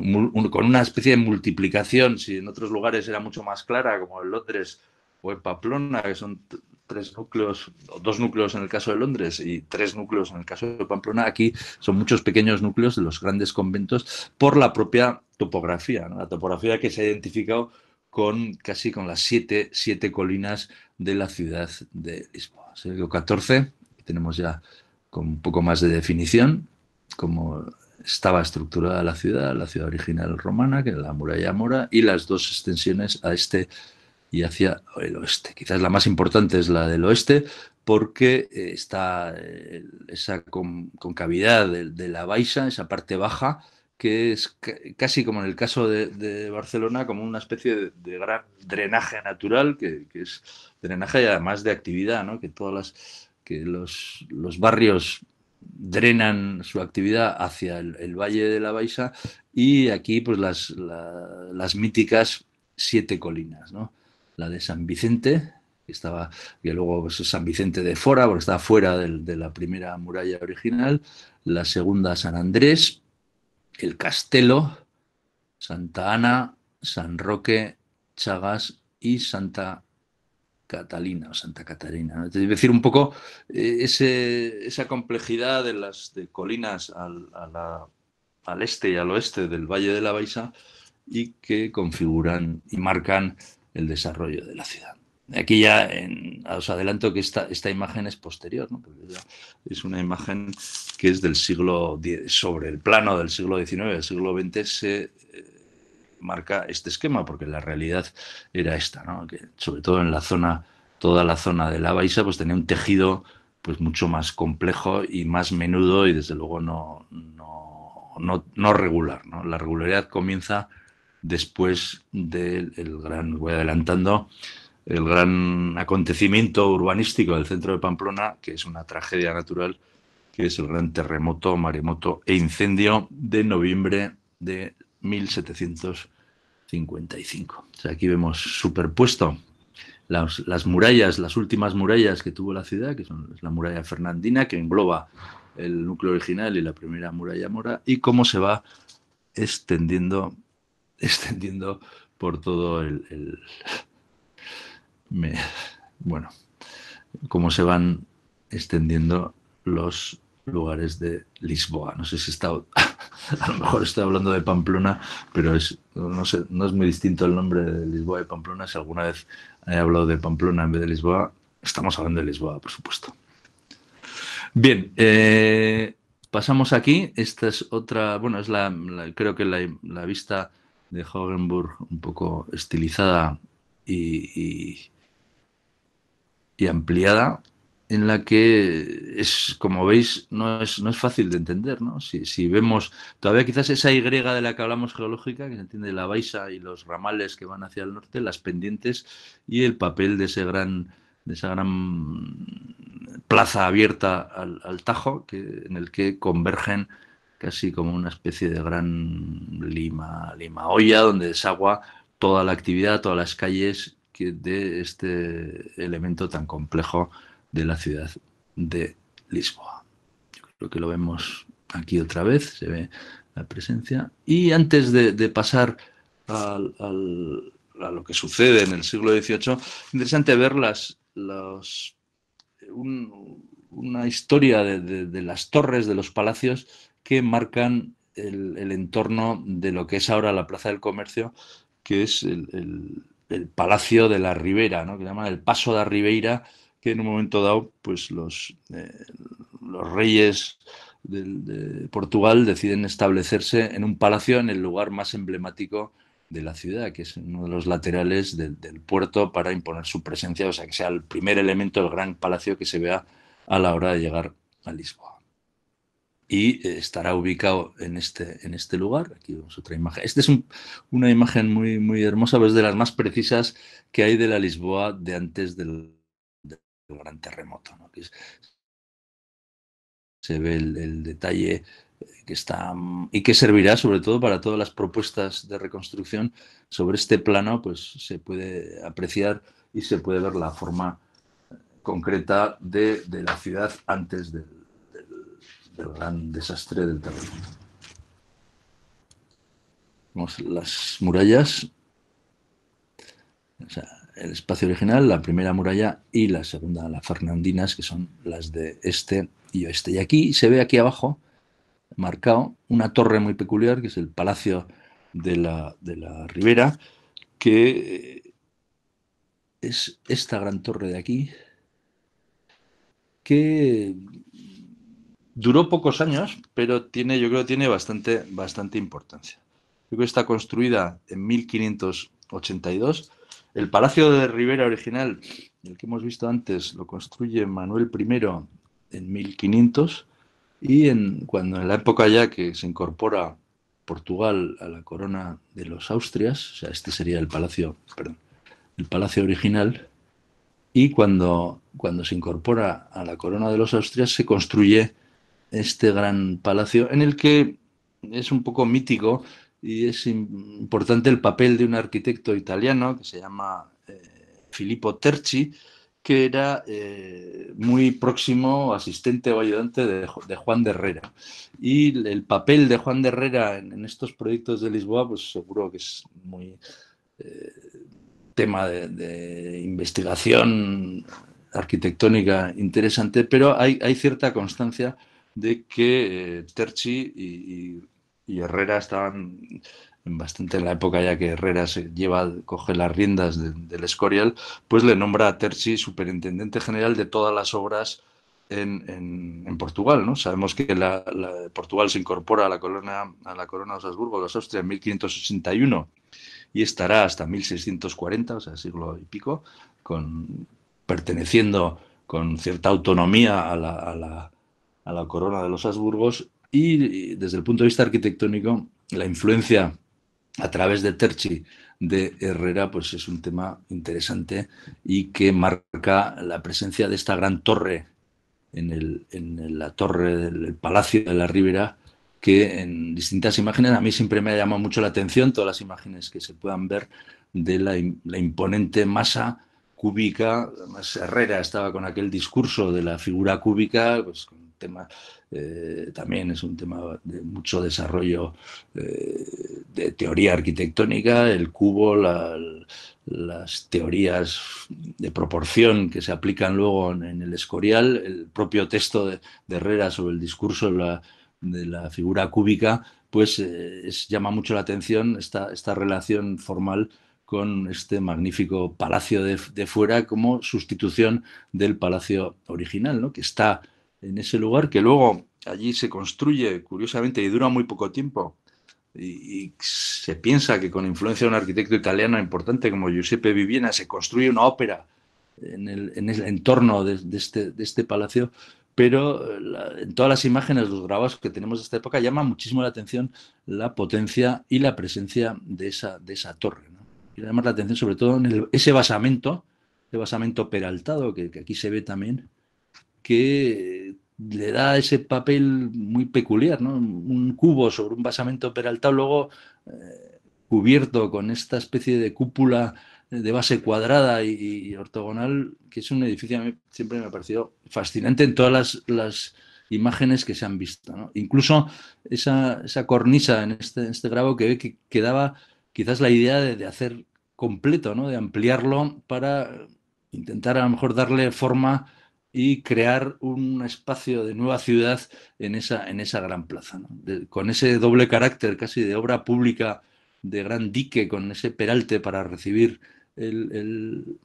con una especie de multiplicación. Si en otros lugares era mucho más clara, como en Londres o en Pamplona, que son tres núcleos, dos núcleos en el caso de Londres y tres núcleos en el caso de Pamplona, aquí son muchos pequeños núcleos de los grandes conventos por la propia topografía, la topografía que se ha identificado con casi con las siete, siete colinas de la ciudad de Lisboa. Siglo XIV, tenemos ya con un poco más de definición cómo estaba estructurada la ciudad, la ciudad original romana, que era la muralla mora, y las dos extensiones a este y hacia el oeste. Quizás la más importante es la del oeste, porque eh, está eh, esa concavidad de, la baixa, esa parte baja, que es casi como en el caso de, Barcelona, como una especie de, gran drenaje natural, que, es drenaje además de actividad, ¿no? que todas las que los, barrios drenan su actividad hacia el, valle de la Baixa y aquí pues las, las míticas siete colinas, ¿no? la de San Vicente, que estaba, que luego pues, San Vicente de Fora, porque está fuera de la primera muralla original, la segunda San Andrés, el Castelo, Santa Ana, San Roque, Chagas y Santa Catalina o Santa Catarina. Es decir, un poco eh, esa complejidad de las de colinas al, al, este y al oeste del Valle de la Baisa y que configuran y marcan el desarrollo de la ciudad. Aquí ya en, ah, os adelanto que esta, esta imagen es posterior, es una imagen que es del siglo X, sobre el plano del siglo XIX, del siglo XX se eh, marca este esquema, porque la realidad era esta, que sobre todo en la zona, toda la zona de la Baixa, pues tenía un tejido pues mucho más complejo y más menudo y desde luego no, no, regular. La regularidad comienza después del gran, voy adelantando, el gran acontecimiento urbanístico del centro de Pamplona, que es una tragedia natural, que es el gran terremoto, maremoto e incendio de noviembre de 1755. aquí vemos superpuesto las, murallas, las últimas murallas que tuvo la ciudad, que son la muralla fernandina, que engloba el núcleo original y la primera muralla mora, y cómo se va extendiendo, extendiendo por todo el bueno, cómo se van extendiendo los lugares de Lisboa. No sé si está, [LAUGHS] a lo mejor estoy hablando de Pamplona, pero es, no, es muy distinto el nombre de Lisboa y Pamplona. Si alguna vez he hablado de Pamplona en vez de Lisboa, estamos hablando de Lisboa, por supuesto. Bien, eh, pasamos aquí. Esta es otra, bueno, es la, creo que la, vista de Hogenburg un poco estilizada y y ampliada en la que es, como veis, no es, no es fácil de entender, ¿no? Si, vemos todavía quizás esa Y de la que hablamos geológica, que se entiende la Baixa y los ramales que van hacia el norte, las pendientes y el papel de ese gran de esa gran plaza abierta al, Tajo, que, en el que convergen casi como una especie de gran lima, lima olla, donde desagua toda la actividad, todas las calles de este elemento tan complejo de la ciudad de Lisboa. Yo creo que lo vemos aquí otra vez, se ve la presencia. Y antes de, pasar a lo que sucede en el siglo XVIII, interesante ver las, una historia de, las torres, de los palacios que marcan el, entorno de lo que es ahora la Plaza del Comercio, que es el el Palacio de la Ribera, ¿no? que llama el Paso de la Ribeira, que en un momento dado, pues los, eh, los reyes de, Portugal deciden establecerse en un palacio en el lugar más emblemático de la ciudad, que es uno de los laterales del, del puerto para imponer su presencia, o sea, que sea el primer elemento del gran palacio que se vea a la hora de llegar a Lisboa y eh, estará ubicado en este, en este lugar. Aquí vemos otra imagen. Esta es una imagen muy, muy hermosa, es de las más precisas que hay de la Lisboa de antes del, gran terremoto. se ve el, detalle eh, que está y que servirá sobre todo para todas las propuestas de reconstrucción sobre este plano, pues se puede apreciar y se puede ver la forma eh, concreta de, de la ciudad antes del el gran desastre del terremoto. las murallas, el espacio original, la primera muralla y la segunda, las Fernandinas, que son las de este y oeste. Y aquí se ve aquí abajo, marcado, una torre muy peculiar, que es el Palacio de la, de la Ribera, que eh, es esta gran torre de aquí, que Duró pocos años, pero tiene, yo creo que tiene bastante, bastante importancia. Yo creo que está construida en 1582. El Palacio de Rivera original, el que hemos visto antes, lo construye Manuel I en 1500 y en, cuando en la época ya que se incorpora Portugal a la corona de los Austrias, o sea, este sería el palacio, el palacio original, y cuando, cuando se incorpora a la corona de los Austrias se construye este gran palacio en el que es un poco mítico y es importante el papel de un arquitecto italiano que se llama eh, Filippo Terci, que era eh, muy próximo asistente o ayudante de, Juan de Herrera. Y el papel de Juan de Herrera en, estos proyectos de Lisboa, pues seguro que es muy eh, tema de, investigación arquitectónica interesante, pero hay cierta constancia de que eh, Terchi y, Herrera estaban bastante en la época ya que Herrera se lleva, coge las riendas del Escorial, pues le nombra a Terchi superintendente general de todas las obras en, Portugal, ¿no? Sabemos que la, Portugal se incorpora a la corona, a la corona de Osasburgo, de Austria, en 1581 y estará hasta 1640, o sea, siglo y pico, con, perteneciendo con cierta autonomía a la, a la corona de los Habsburgos y desde el punto de vista arquitectónico, la influencia a través de Terchi de Herrera, pues es un tema interesante y que marca la presencia de esta gran torre en, el, en la torre del Palacio de la Ribera, que en distintas imágenes, a mí siempre me ha llamado mucho la atención todas las imágenes que se puedan ver de la, imponente masa cúbica, Herrera estaba con aquel discurso de la figura cúbica, pues tema eh, también es un tema de mucho desarrollo eh, de teoría arquitectónica, el cubo, las teorías de proporción que se aplican luego en, el escorial, el propio texto de, Herrera sobre el discurso de la, figura cúbica, pues eh, llama mucho la atención esta, esta relación formal con este magnífico palacio de, fuera como sustitución del palacio original, ¿no? que está en ese lugar que luego allí se construye, curiosamente, y dura muy poco tiempo. Y, se piensa que con influencia de un arquitecto italiano importante como Giuseppe Viviena se construye una ópera en el, entorno este, de, este, palacio, pero eh, en todas las imágenes, los grabados que tenemos de esta época, llama muchísimo la atención la potencia y la presencia de esa, de esa torre. ¿no? Y llama la atención sobre todo en ese basamento, ese basamento peraltado que aquí se ve también, que le da ese papel muy peculiar, Un cubo sobre un basamento peraltado, luego eh, cubierto con esta especie de cúpula de base cuadrada y, ortogonal, que es un edificio que siempre me ha parecido fascinante en todas las, imágenes que se han visto. Incluso esa, cornisa en este, este grabo que ve que quedaba quizás la idea de, hacer completo, ¿no? de ampliarlo para intentar a lo mejor darle forma y crear un espacio de nueva ciudad en esa, en esa gran plaza, con ese doble carácter casi de obra pública de gran dique, con ese peralte para recibir el,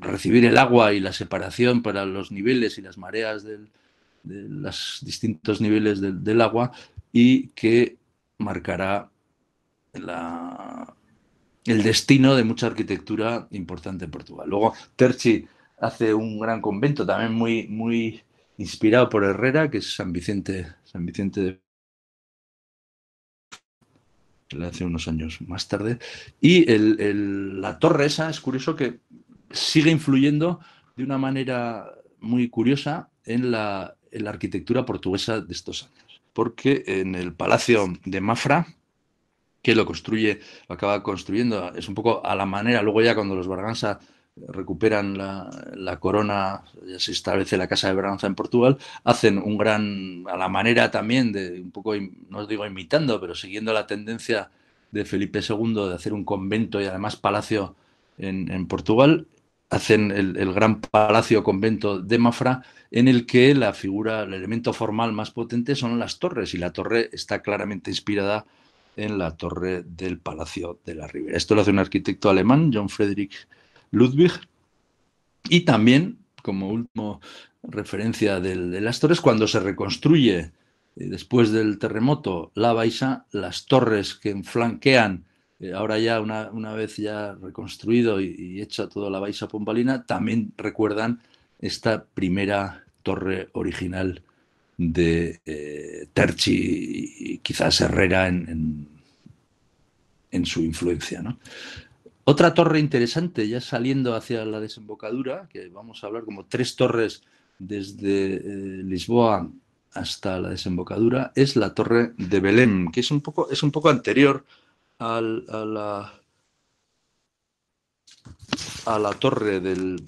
recibir el agua y la separación para los niveles y las mareas de los distintos niveles del, agua y que marcará el destino de mucha arquitectura importante en Portugal. Luego, Terchi hace un gran convento también muy, muy inspirado por Herrera, que es San Vicente, San Vicente de hace unos años más tarde. Y la torre esa es curioso que sigue influyendo de una manera muy curiosa en la, en la arquitectura portuguesa de estos años. Porque en el Palacio de Mafra, que lo construye, lo acaba construyendo, es un poco a la manera, luego ya cuando los Barganza recuperan la, corona corona, se establece la Casa de Braganza en Portugal, hacen un gran, a la manera también de un poco, no os digo imitando, pero siguiendo la tendencia de Felipe II de hacer un convento y además palacio en, Portugal, hacen el, el, gran palacio convento de Mafra, en el que la figura, el elemento formal más potente son las torres, y la torre está claramente inspirada en la torre del Palacio de la Ribera. Esto lo hace un arquitecto alemán, John Friedrich Ludwig. Y también, como último referencia del, de las torres, cuando se reconstruye eh, después del terremoto la Baixa, las torres que flanquean, eh, ahora ya una, vez ya reconstruido y, hecha toda la Baixa Pombalina, también recuerdan esta primera torre original de eh, Terchi y quizás Herrera en, en su influencia. ¿no? Otra torre interesante, ya saliendo hacia la desembocadura, que vamos a hablar como tres torres desde eh, Lisboa hasta la desembocadura, es la torre de Belém, que es un poco, es un poco anterior a, la, a la torre del,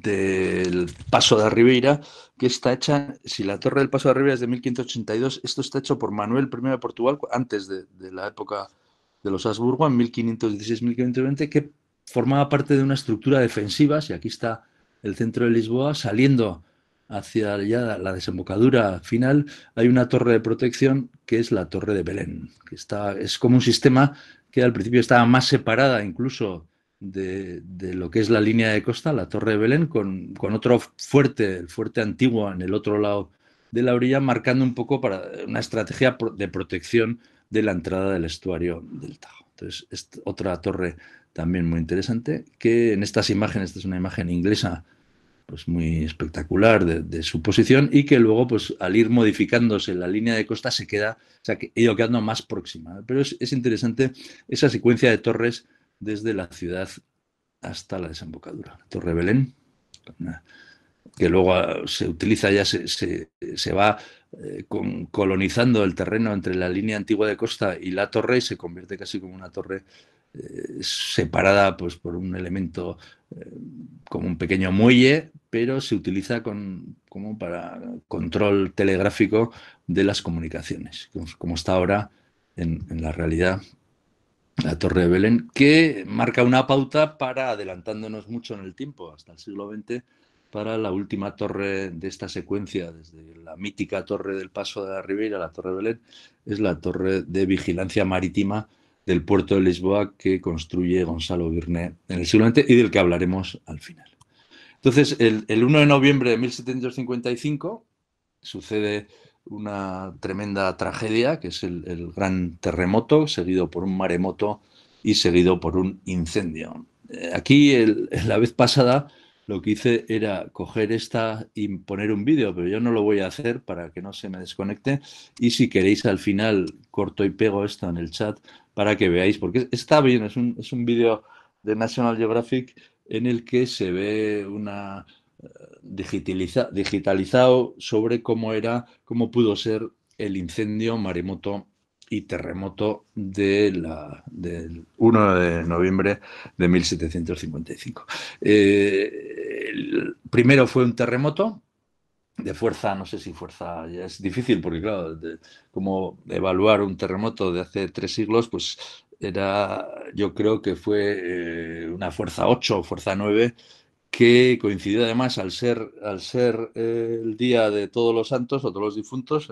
del, Paso de Ribeira, que está hecha, si la torre del Paso de Ribeira es de 1582, esto está hecho por Manuel I de Portugal antes de, de la época de los Habsburgo en 1516-1520, que formaba parte de una estructura defensiva, si aquí está el centro de Lisboa, saliendo hacia ya la desembocadura final, hay una torre de protección que es la Torre de Belén, que está, es como un sistema que al principio estaba más separada incluso de, lo que es la línea de costa, la Torre de Belén, con, otro fuerte, el fuerte antiguo en el otro lado de la orilla, marcando un poco para una estrategia de protección de la entrada del estuario del Tajo. Entonces, es otra torre también muy interesante, que en estas imágenes, esta es una imagen inglesa pues muy espectacular de, su posición y que luego, pues al ir modificándose la línea de costa, se queda, o sea, que quedando más próxima. Pero es, interesante esa secuencia de torres desde la ciudad hasta la desembocadura. Torre Belén, que luego ah, se utiliza ya, se, va eh, colonizando el terreno entre la línea antigua de costa y la torre y se convierte casi como una torre eh, separada pues, por un elemento eh, como un pequeño muelle, pero se utiliza con, como para control telegráfico de las comunicaciones, como, está ahora en, en la realidad la Torre de Belén, que marca una pauta para, adelantándonos mucho en el tiempo, hasta el siglo XX, para la última torre de esta secuencia, desde la mítica torre del Paso de la Ribera, la Torre Belén, es la torre de vigilancia marítima del puerto de Lisboa que construye Gonzalo Virne en el siglo XX y del que hablaremos al final. Entonces, el, 1 de noviembre de 1755 sucede una tremenda tragedia, que es el, gran terremoto, seguido por un maremoto y seguido por un incendio. Eh, aquí, la vez pasada, lo que hice era coger esta y poner un vídeo, pero yo no lo voy a hacer para que no se me desconecte. Y si queréis, al final corto y pego esto en el chat para que veáis, porque está bien, es un, es un vídeo de National Geographic en el que se ve una eh, digitalizado sobre cómo era, cómo pudo ser el incendio, maremoto y terremoto de la, del 1 de noviembre de 1755 el primero fue un terremoto de fuerza, no sé si fuerza, es difícil porque claro, como evaluar un terremoto de hace tres siglos, pues era, yo creo que fue eh, una fuerza 8 o fuerza 9 que coincidió además al ser, al ser eh, el día de todos los santos o todos los difuntos,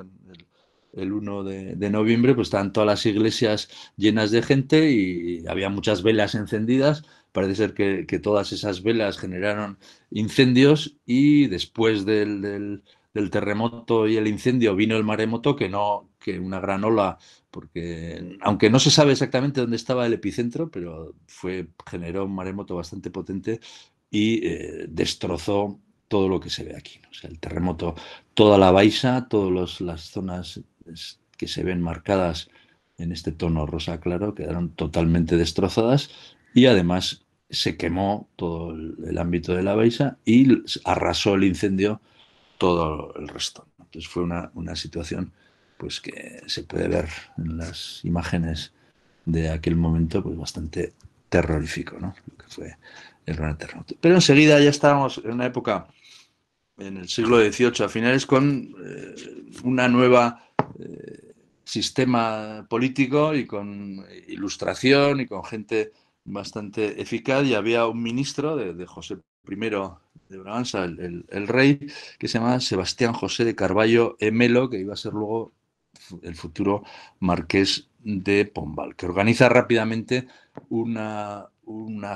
el, 1 de, de, noviembre, pues estaban todas las iglesias llenas de gente y había muchas velas encendidas parece ser que, todas esas velas generaron incendios y después del, del, terremoto y el incendio vino el maremoto, que no, que una gran ola, porque aunque no se sabe exactamente dónde estaba el epicentro, pero fue, generó un maremoto bastante potente y eh, destrozó todo lo que se ve aquí. O sea, el terremoto, toda la baixa, todas las zonas que se ven marcadas en este tono rosa claro quedaron totalmente destrozadas y además se quemó todo el, ámbito de la Baixa y arrasó el incendio todo el resto. Entonces fue una, situación pues que se puede ver en las imágenes de aquel momento pues bastante terrorífico, ¿no? Lo que fue el gran terremoto. Pero enseguida ya estábamos en una época, en el siglo XVIII, a finales, con eh, una nueva eh, sistema político y con ilustración y con gente bastante eficaz y había un ministro de, José I de Braganza, el, rey, que se llamaba Sebastián José de Carballo Emelo, que iba a ser luego el futuro marqués de Pombal, que organiza rápidamente una,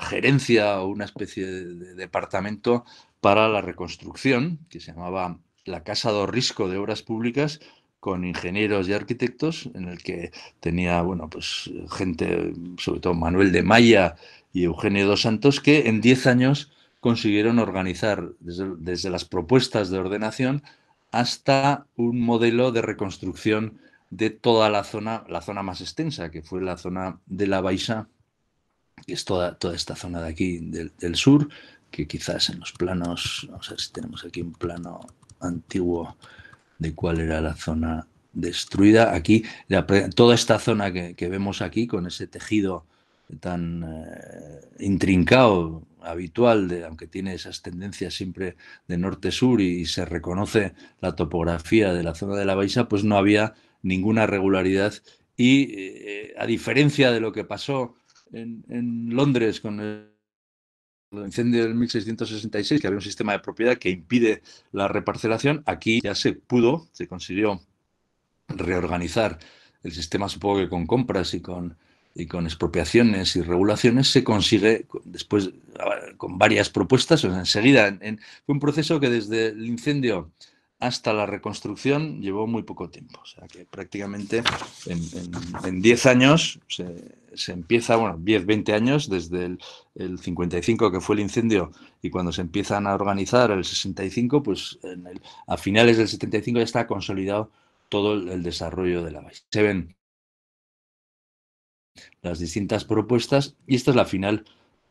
gerencia o una especie de, de departamento para la reconstrucción, que se llamaba la Casa do Risco de Obras Públicas, con ingenieros y arquitectos, en el que tenía, bueno, pues gente, sobre todo Manuel de Maya y Eugenio dos Santos, que en 10 años consiguieron organizar desde, las propuestas de ordenación hasta un modelo de reconstrucción de toda la zona, la zona más extensa, que fue la zona de la Baixa, que es toda, toda esta zona de aquí del, del sur, que quizás en los planos, vamos a si tenemos aquí un plano antiguo, de cuál era la zona destruida. Aquí, toda esta zona que, vemos aquí, con ese tejido tan eh, intrincado, habitual, de, aunque tiene esas tendencias siempre de norte-sur y, se reconoce la topografía de la zona de la Baixa, pues no había ninguna regularidad. Y eh, a diferencia de lo que pasó en, en Londres con el el incendio del 1666, que había un sistema de propiedad que impide la reparcelación, aquí ya se pudo, se consiguió reorganizar el sistema, supongo que con compras y con, y con expropiaciones y regulaciones, se consigue después ah, con varias propuestas, enseguida, sea, en, fue un proceso que desde el incendio hasta la reconstrucción llevó muy poco tiempo. O sea que prácticamente en 10 años se, empieza, bueno, 10, 20 años, desde el, 55 que fue el incendio y cuando se empiezan a organizar el 65, pues a finales del 75 ya está consolidado todo el, desarrollo de la base. Se ven las distintas propuestas y esta es la final.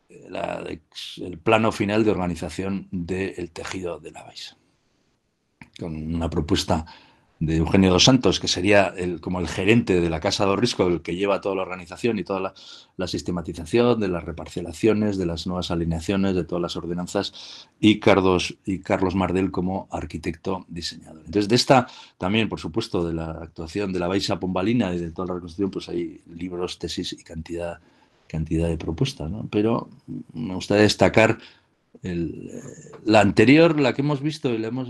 Eh, el plano final de organización del tejido de la base con una propuesta de Eugenio dos Santos, que sería el, como el gerente de la Casa de Risco, el que lleva toda la organización y toda la, sistematización de las reparcelaciones, de las nuevas alineaciones, de todas las ordenanzas, y Carlos, y Carlos Mardel como arquitecto diseñador. Entonces, de esta también, por supuesto, de la actuación de la Baixa Pombalina y de toda la reconstrucción, pues hay libros, tesis y cantidad, cantidad de propuestas. ¿no? Pero me gustaría destacar eh, la anterior, la que hemos visto y la hemos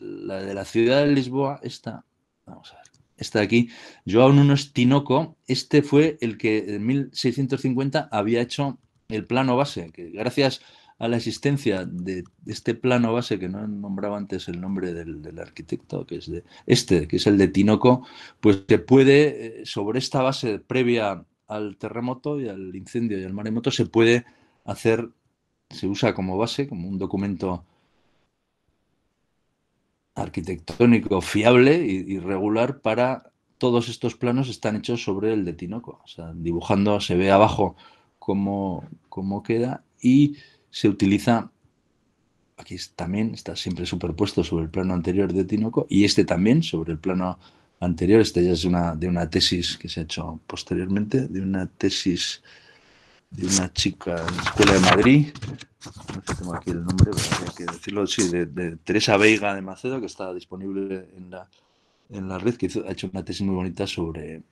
la de la ciudad de Lisboa, esta, vamos a ver, esta de aquí, Joao Nuno Tinoco, este fue el que en 1650 había hecho el plano base, que gracias a la existencia de este plano base, que no nombraba antes el nombre del, arquitecto, que es de, este, que es el de Tinoco, pues se puede, eh, sobre esta base previa al terremoto y al incendio y al maremoto, se puede hacer, se usa como base, como un documento arquitectónico fiable y, regular para todos estos planos están hechos sobre el de Tinoco. O sea, dibujando se ve abajo cómo, cómo queda y se utiliza, aquí también está siempre superpuesto sobre el plano anterior de Tinoco y este también sobre el plano anterior. Este ya es una, de una tesis que se ha hecho posteriormente, de una tesis de una chica en la escuela de Madrid, no sé, si tengo aquí el nombre, pero hay que decirlo, sí, de, Teresa Veiga de Macedo, que está disponible en la, en la red, que ha hecho una tesis muy bonita sobre,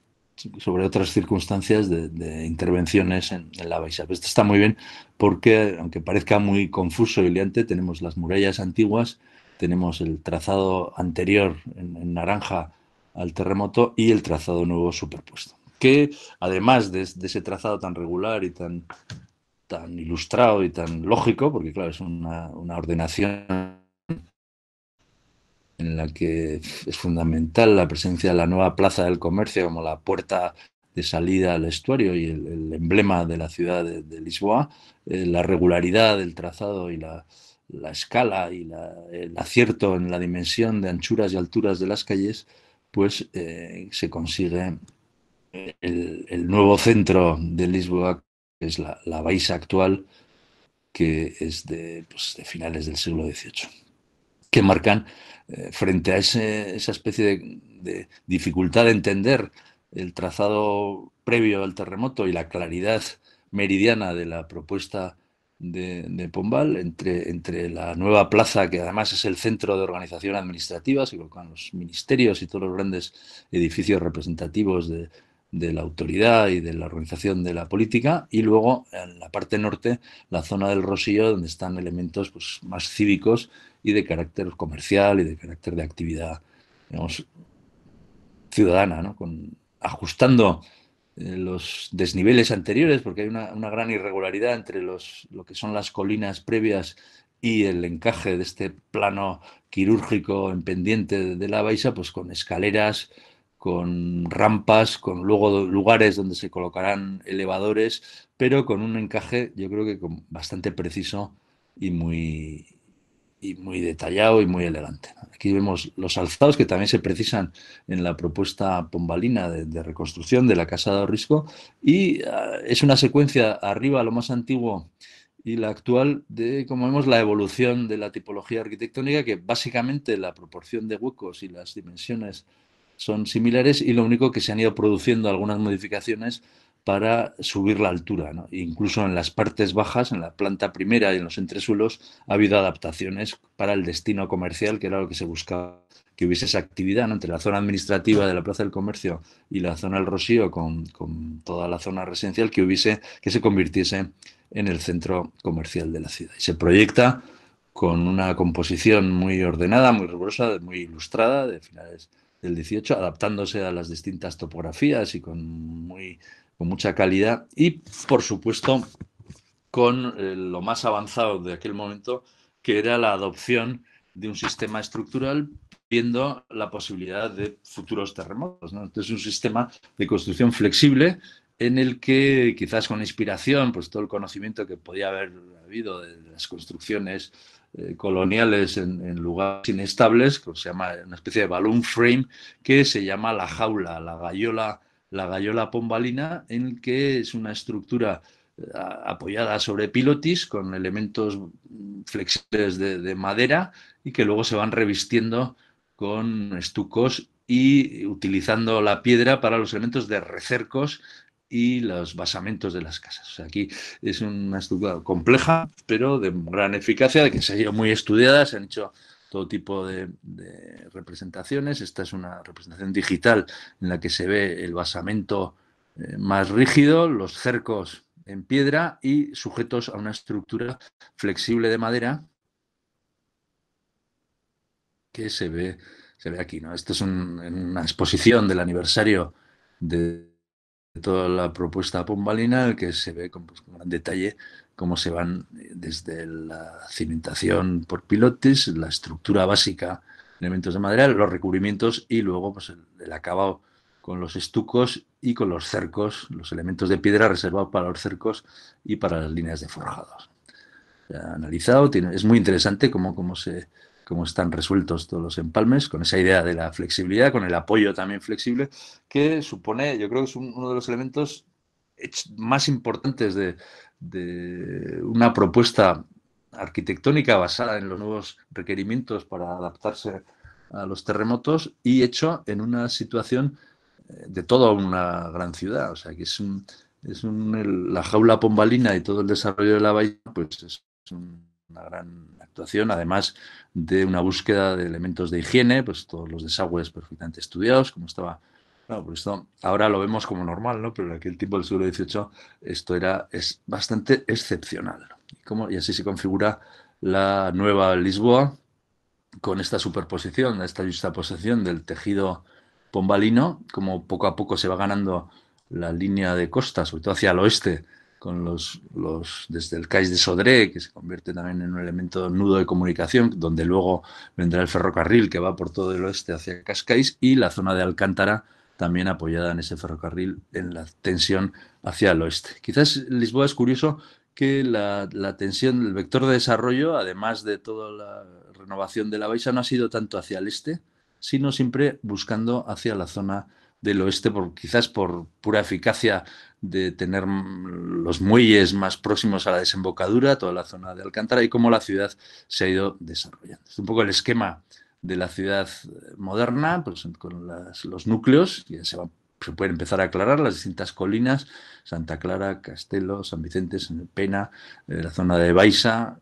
sobre otras circunstancias de, intervenciones en, la Baixa. Esto está muy bien porque, aunque parezca muy confuso y liante, tenemos las murallas antiguas, tenemos el trazado anterior en naranja al terremoto y el trazado nuevo superpuesto que además de, ese trazado tan regular y tan, tan ilustrado y tan lógico, porque claro, es una, ordenación en la que es fundamental la presencia de la nueva plaza del comercio como la puerta de salida al estuario y el, emblema de la ciudad de, Lisboa, eh, la regularidad del trazado y la, escala y el acierto en la dimensión de anchuras y alturas de las calles, pues eh, se consigue el, nuevo centro de Lisboa, que es la, la Baixa actual, que es de, pues, finales del siglo XVIII, que marcan eh, frente a esa especie de, dificultad de entender el trazado previo al terremoto y la claridad meridiana de la propuesta de, Pombal, entre, entre, la nueva plaza, que además es el centro de organización administrativa, se colocan los ministerios y todos los grandes edificios representativos de, de la autoridad y de la organización de la política, y luego en la parte norte, la zona del Rosillo, donde están elementos pues, más cívicos y de carácter comercial y de carácter de actividad, ciudadana, Con, ajustando eh, los desniveles anteriores, porque hay una, gran irregularidad entre los, lo que son las colinas previas y el encaje de este plano quirúrgico en pendiente de la Baixa, pues con escaleras, con rampas, con luego lugares donde se colocarán elevadores, pero con un encaje, yo creo que bastante preciso y muy, y muy detallado y muy elegante. Aquí vemos los alzados que también se precisan en la propuesta pombalina de, reconstrucción de la Casa de Risco y ah, es una secuencia arriba, lo más antiguo y la actual, de como vemos, la evolución de la tipología arquitectónica que básicamente la proporción de huecos y las dimensiones son similares y lo único que se han ido produciendo algunas modificaciones para subir la altura. Incluso en las partes bajas, en la planta primera y en los entresuelos, ha habido adaptaciones para el destino comercial, que era lo que se buscaba, que hubiese esa actividad entre la zona administrativa de la Plaza del Comercio y la zona del Rocío, con, toda la zona residencial, que, hubiese, que se convirtiese en el centro comercial de la ciudad. Y se proyecta con una composición muy ordenada, muy rigurosa, muy ilustrada, de finales del 18, adaptándose a las distintas topografías y con, muy, con mucha calidad. Y, por supuesto, con eh, lo más avanzado de aquel momento, que era la adopción de un sistema estructural viendo la posibilidad de futuros terremotos. Entonces, un sistema de construcción flexible en el que quizás con inspiración, pues todo el conocimiento que podía haber habido de las construcciones eh, coloniales en, lugares inestables, que se llama una especie de balloon frame, que se llama la jaula, la gallola, la pombalina, en que es una estructura eh, apoyada sobre pilotis con elementos mm, flexibles de, de, madera y que luego se van revistiendo con estucos y utilizando la piedra para los elementos de recercos y los basamentos de las casas. aquí es una estructura compleja, pero de gran eficacia, que se ha ido muy estudiada, se han hecho todo tipo de, representaciones. Esta es una representación digital en la que se ve el basamento eh, más rígido, los cercos en piedra y sujetos a una estructura flexible de madera que se ve, se ve aquí. ¿no? Esto es una exposición del aniversario de toda la propuesta pombalina, que se ve pues, con, gran detalle cómo se van eh, desde la cimentación por pilotes, la estructura básica, elementos de madera, los recubrimientos y luego pues, el, acabado con los estucos y con los cercos, los elementos de piedra reservados para los cercos y para las líneas de forjados. analizado, es muy interesante cómo, cómo se, cómo están resueltos todos los empalmes, con esa idea de la flexibilidad, con el apoyo también flexible, que supone, yo creo que es uno de los elementos más importantes de, una propuesta arquitectónica basada en los nuevos requerimientos para adaptarse a los terremotos y hecho en una situación eh, de toda una gran ciudad. O sea, que es, la jaula pombalina y todo el desarrollo de la bahía, pues es una gran además de una búsqueda de elementos de higiene, pues todos los desagües perfectamente estudiados, como estaba por esto ahora lo vemos como normal, ¿no? Pero en aquel tiempo del siglo XVIII esto era es bastante excepcional. Y así se configura la nueva Lisboa con esta superposición, esta justaposición del tejido pombalino, como poco a poco se va ganando la línea de costa, sobre todo hacia el oeste, con los, los, desde el CAIS de Sodré, que se convierte también en un elemento nudo de comunicación, donde luego vendrá el ferrocarril que va por todo el oeste hacia Cascais y la zona de Alcántara también apoyada en ese ferrocarril en la tensión hacia el oeste. Quizás Lisboa es curioso que la, la tensión, el vector de desarrollo, además de toda la renovación de la Baixa, no ha sido tanto hacia el este, sino siempre buscando hacia la zona del oeste, por, quizás por pura eficacia de tener los muelles más próximos a la desembocadura, toda la zona de Alcántara, y cómo la ciudad se ha ido desarrollando. Es un poco el esquema de la ciudad eh, moderna, pues, con los núcleos, ya se, se pueden empezar a aclarar las distintas colinas, Santa Clara, Castelo, San Vicente, Pena, eh, la zona de Baixa,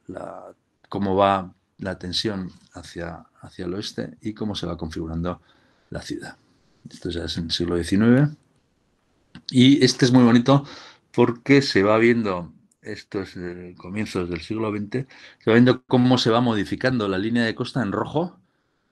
cómo va la tensión hacia, hacia el oeste y cómo se va configurando la ciudad. Esto ya es en el siglo XIX. Y este es muy bonito porque se va viendo, esto es comienzos del siglo XX, se va viendo cómo se va modificando la línea de costa en rojo,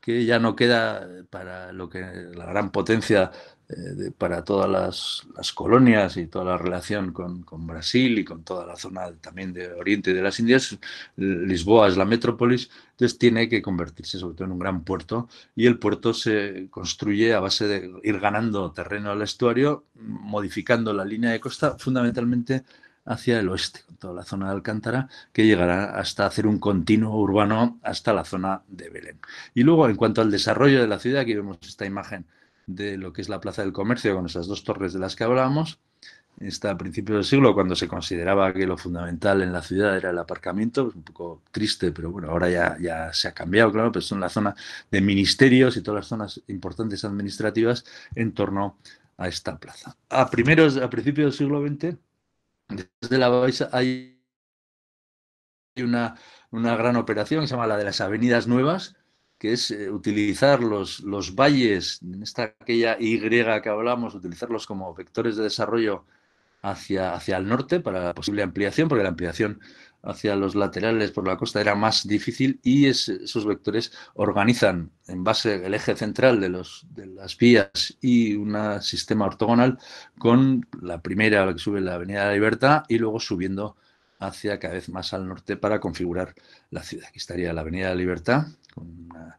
que ya no queda para lo que la gran potencia eh, para todas las, colonias y toda la relación con, con, Brasil y con toda la zona también de Oriente y de las Indias, Lisboa es la metrópolis, entonces tiene que convertirse sobre todo en un gran puerto y el puerto se construye a base de ir ganando terreno al estuario, modificando la línea de costa fundamentalmente hacia el oeste, con toda la zona de Alcántara, que llegará hasta hacer un continuo urbano hasta la zona de Belén. Y luego, en cuanto al desarrollo de la ciudad, aquí vemos esta imagen de lo que es la Plaza del Comercio con esas dos torres de las que hablábamos. Está a principios del siglo, cuando se consideraba que lo fundamental en la ciudad era el aparcamiento, pues, un poco triste, pero bueno, ahora ya, ya se ha cambiado, claro, pero son la zona de ministerios y todas las zonas importantes administrativas en torno a esta plaza. A primeros, a principios del siglo XX, desde la Baixa hay una, una gran operación que se llama la de las Avenidas Nuevas, que es eh, utilizar los, valles, en esta aquella Y que hablamos, utilizarlos como vectores de desarrollo hacia, hacia el norte para la posible ampliación, porque la ampliación hacia los laterales por la costa era más difícil y esos vectores organizan en base al eje central de, las vías y un sistema ortogonal con la primera, la que sube la Avenida de la Libertad y luego subiendo hacia cada vez más al norte para configurar la ciudad. Aquí estaría la Avenida de la Libertad, con una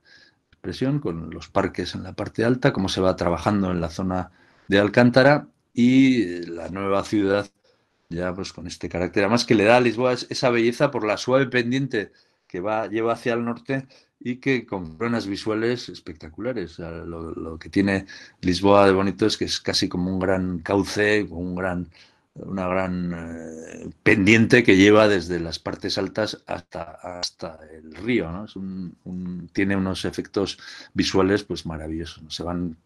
expresión, con los parques en la parte alta, cómo se va trabajando en la zona de Alcántara y eh, la nueva ciudad ya pues con este carácter. Además que le da a Lisboa esa belleza por la suave pendiente que va, lleva hacia el norte y que con buenas visuales espectaculares. lo, lo, que tiene Lisboa de bonito es que es casi como un gran cauce, un gran una gran eh, pendiente que lleva desde las partes altas hasta, hasta el río. tiene unos efectos visuales pues, maravillosos. Se van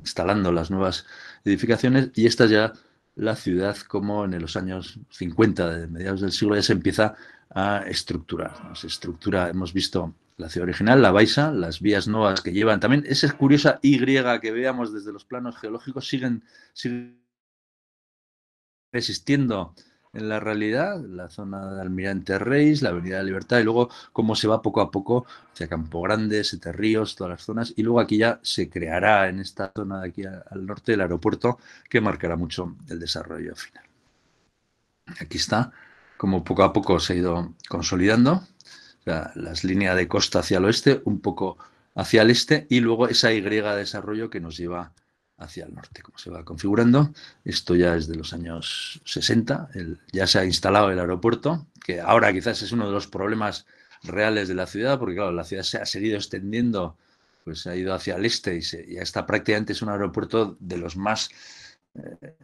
instalando las nuevas edificaciones y esta ya la ciudad como en los años 50, de mediados del siglo, ya se empieza a estructurar. estructura, hemos visto la ciudad original, la Baixa, las vías nuevas que llevan también, esa curiosa Y que veamos desde los planos geológicos siguen, siguen existiendo en la realidad, la zona de Almirante Reis, la Avenida de Libertad, y luego cómo se va poco a poco hacia Campo Grande, Sete Ríos, todas las zonas, y luego aquí ya se creará en esta zona de aquí al norte el aeropuerto que marcará mucho el desarrollo final. Aquí está, como poco a poco se ha ido consolidando, las líneas de costa hacia el oeste, un poco hacia el este, y luego esa Y de desarrollo que nos lleva hacia el norte, como se va configurando. Esto ya es de los años 60, ya se ha instalado el aeropuerto, que ahora quizás es uno de los problemas reales de la ciudad, porque claro, la ciudad se ha seguido extendiendo, pues se ha ido hacia el este y, se, ya está prácticamente es un aeropuerto de los más... Eh,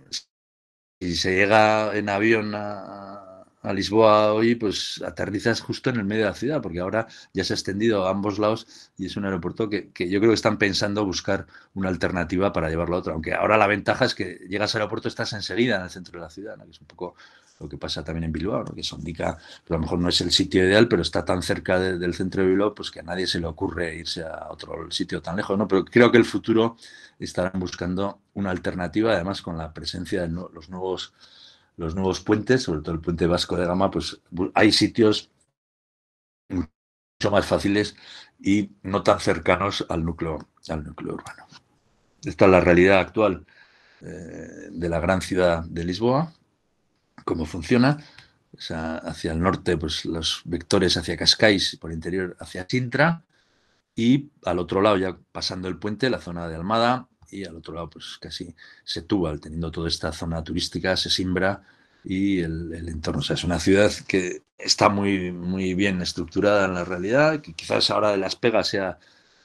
si se llega en avión a, a Lisboa hoy, pues aterrizas justo en el medio de la ciudad, porque ahora ya se ha extendido a ambos lados y es un aeropuerto que, yo creo que están pensando buscar una alternativa para llevarlo a otra. Aunque ahora la ventaja es que llegas al aeropuerto, estás enseguida en el centro de la ciudad, que es un poco lo que pasa también en Bilbao, ¿no? que pero pues, a lo mejor no es el sitio ideal, pero está tan cerca del centro de Bilbao, pues que a nadie se le ocurre irse a otro sitio tan lejos, ¿no? Pero creo que el futuro estarán buscando una alternativa, además con la presencia de los nuevos los nuevos puentes, sobre todo el puente Vasco de Gama, pues hay sitios mucho más fáciles y no tan cercanos al núcleo, al núcleo urbano. Esta es la realidad actual eh, de la gran ciudad de Lisboa, cómo funciona. hacia el norte, pues los vectores hacia Cascais, por interior hacia Sintra, y al otro lado, ya pasando el puente, la zona de Almada, y al otro lado, pues casi se Setúbal, teniendo toda esta zona turística, se simbra y el, entorno. O sea, es una ciudad que está muy, muy bien estructurada en la realidad, que quizás ahora de las pegas sea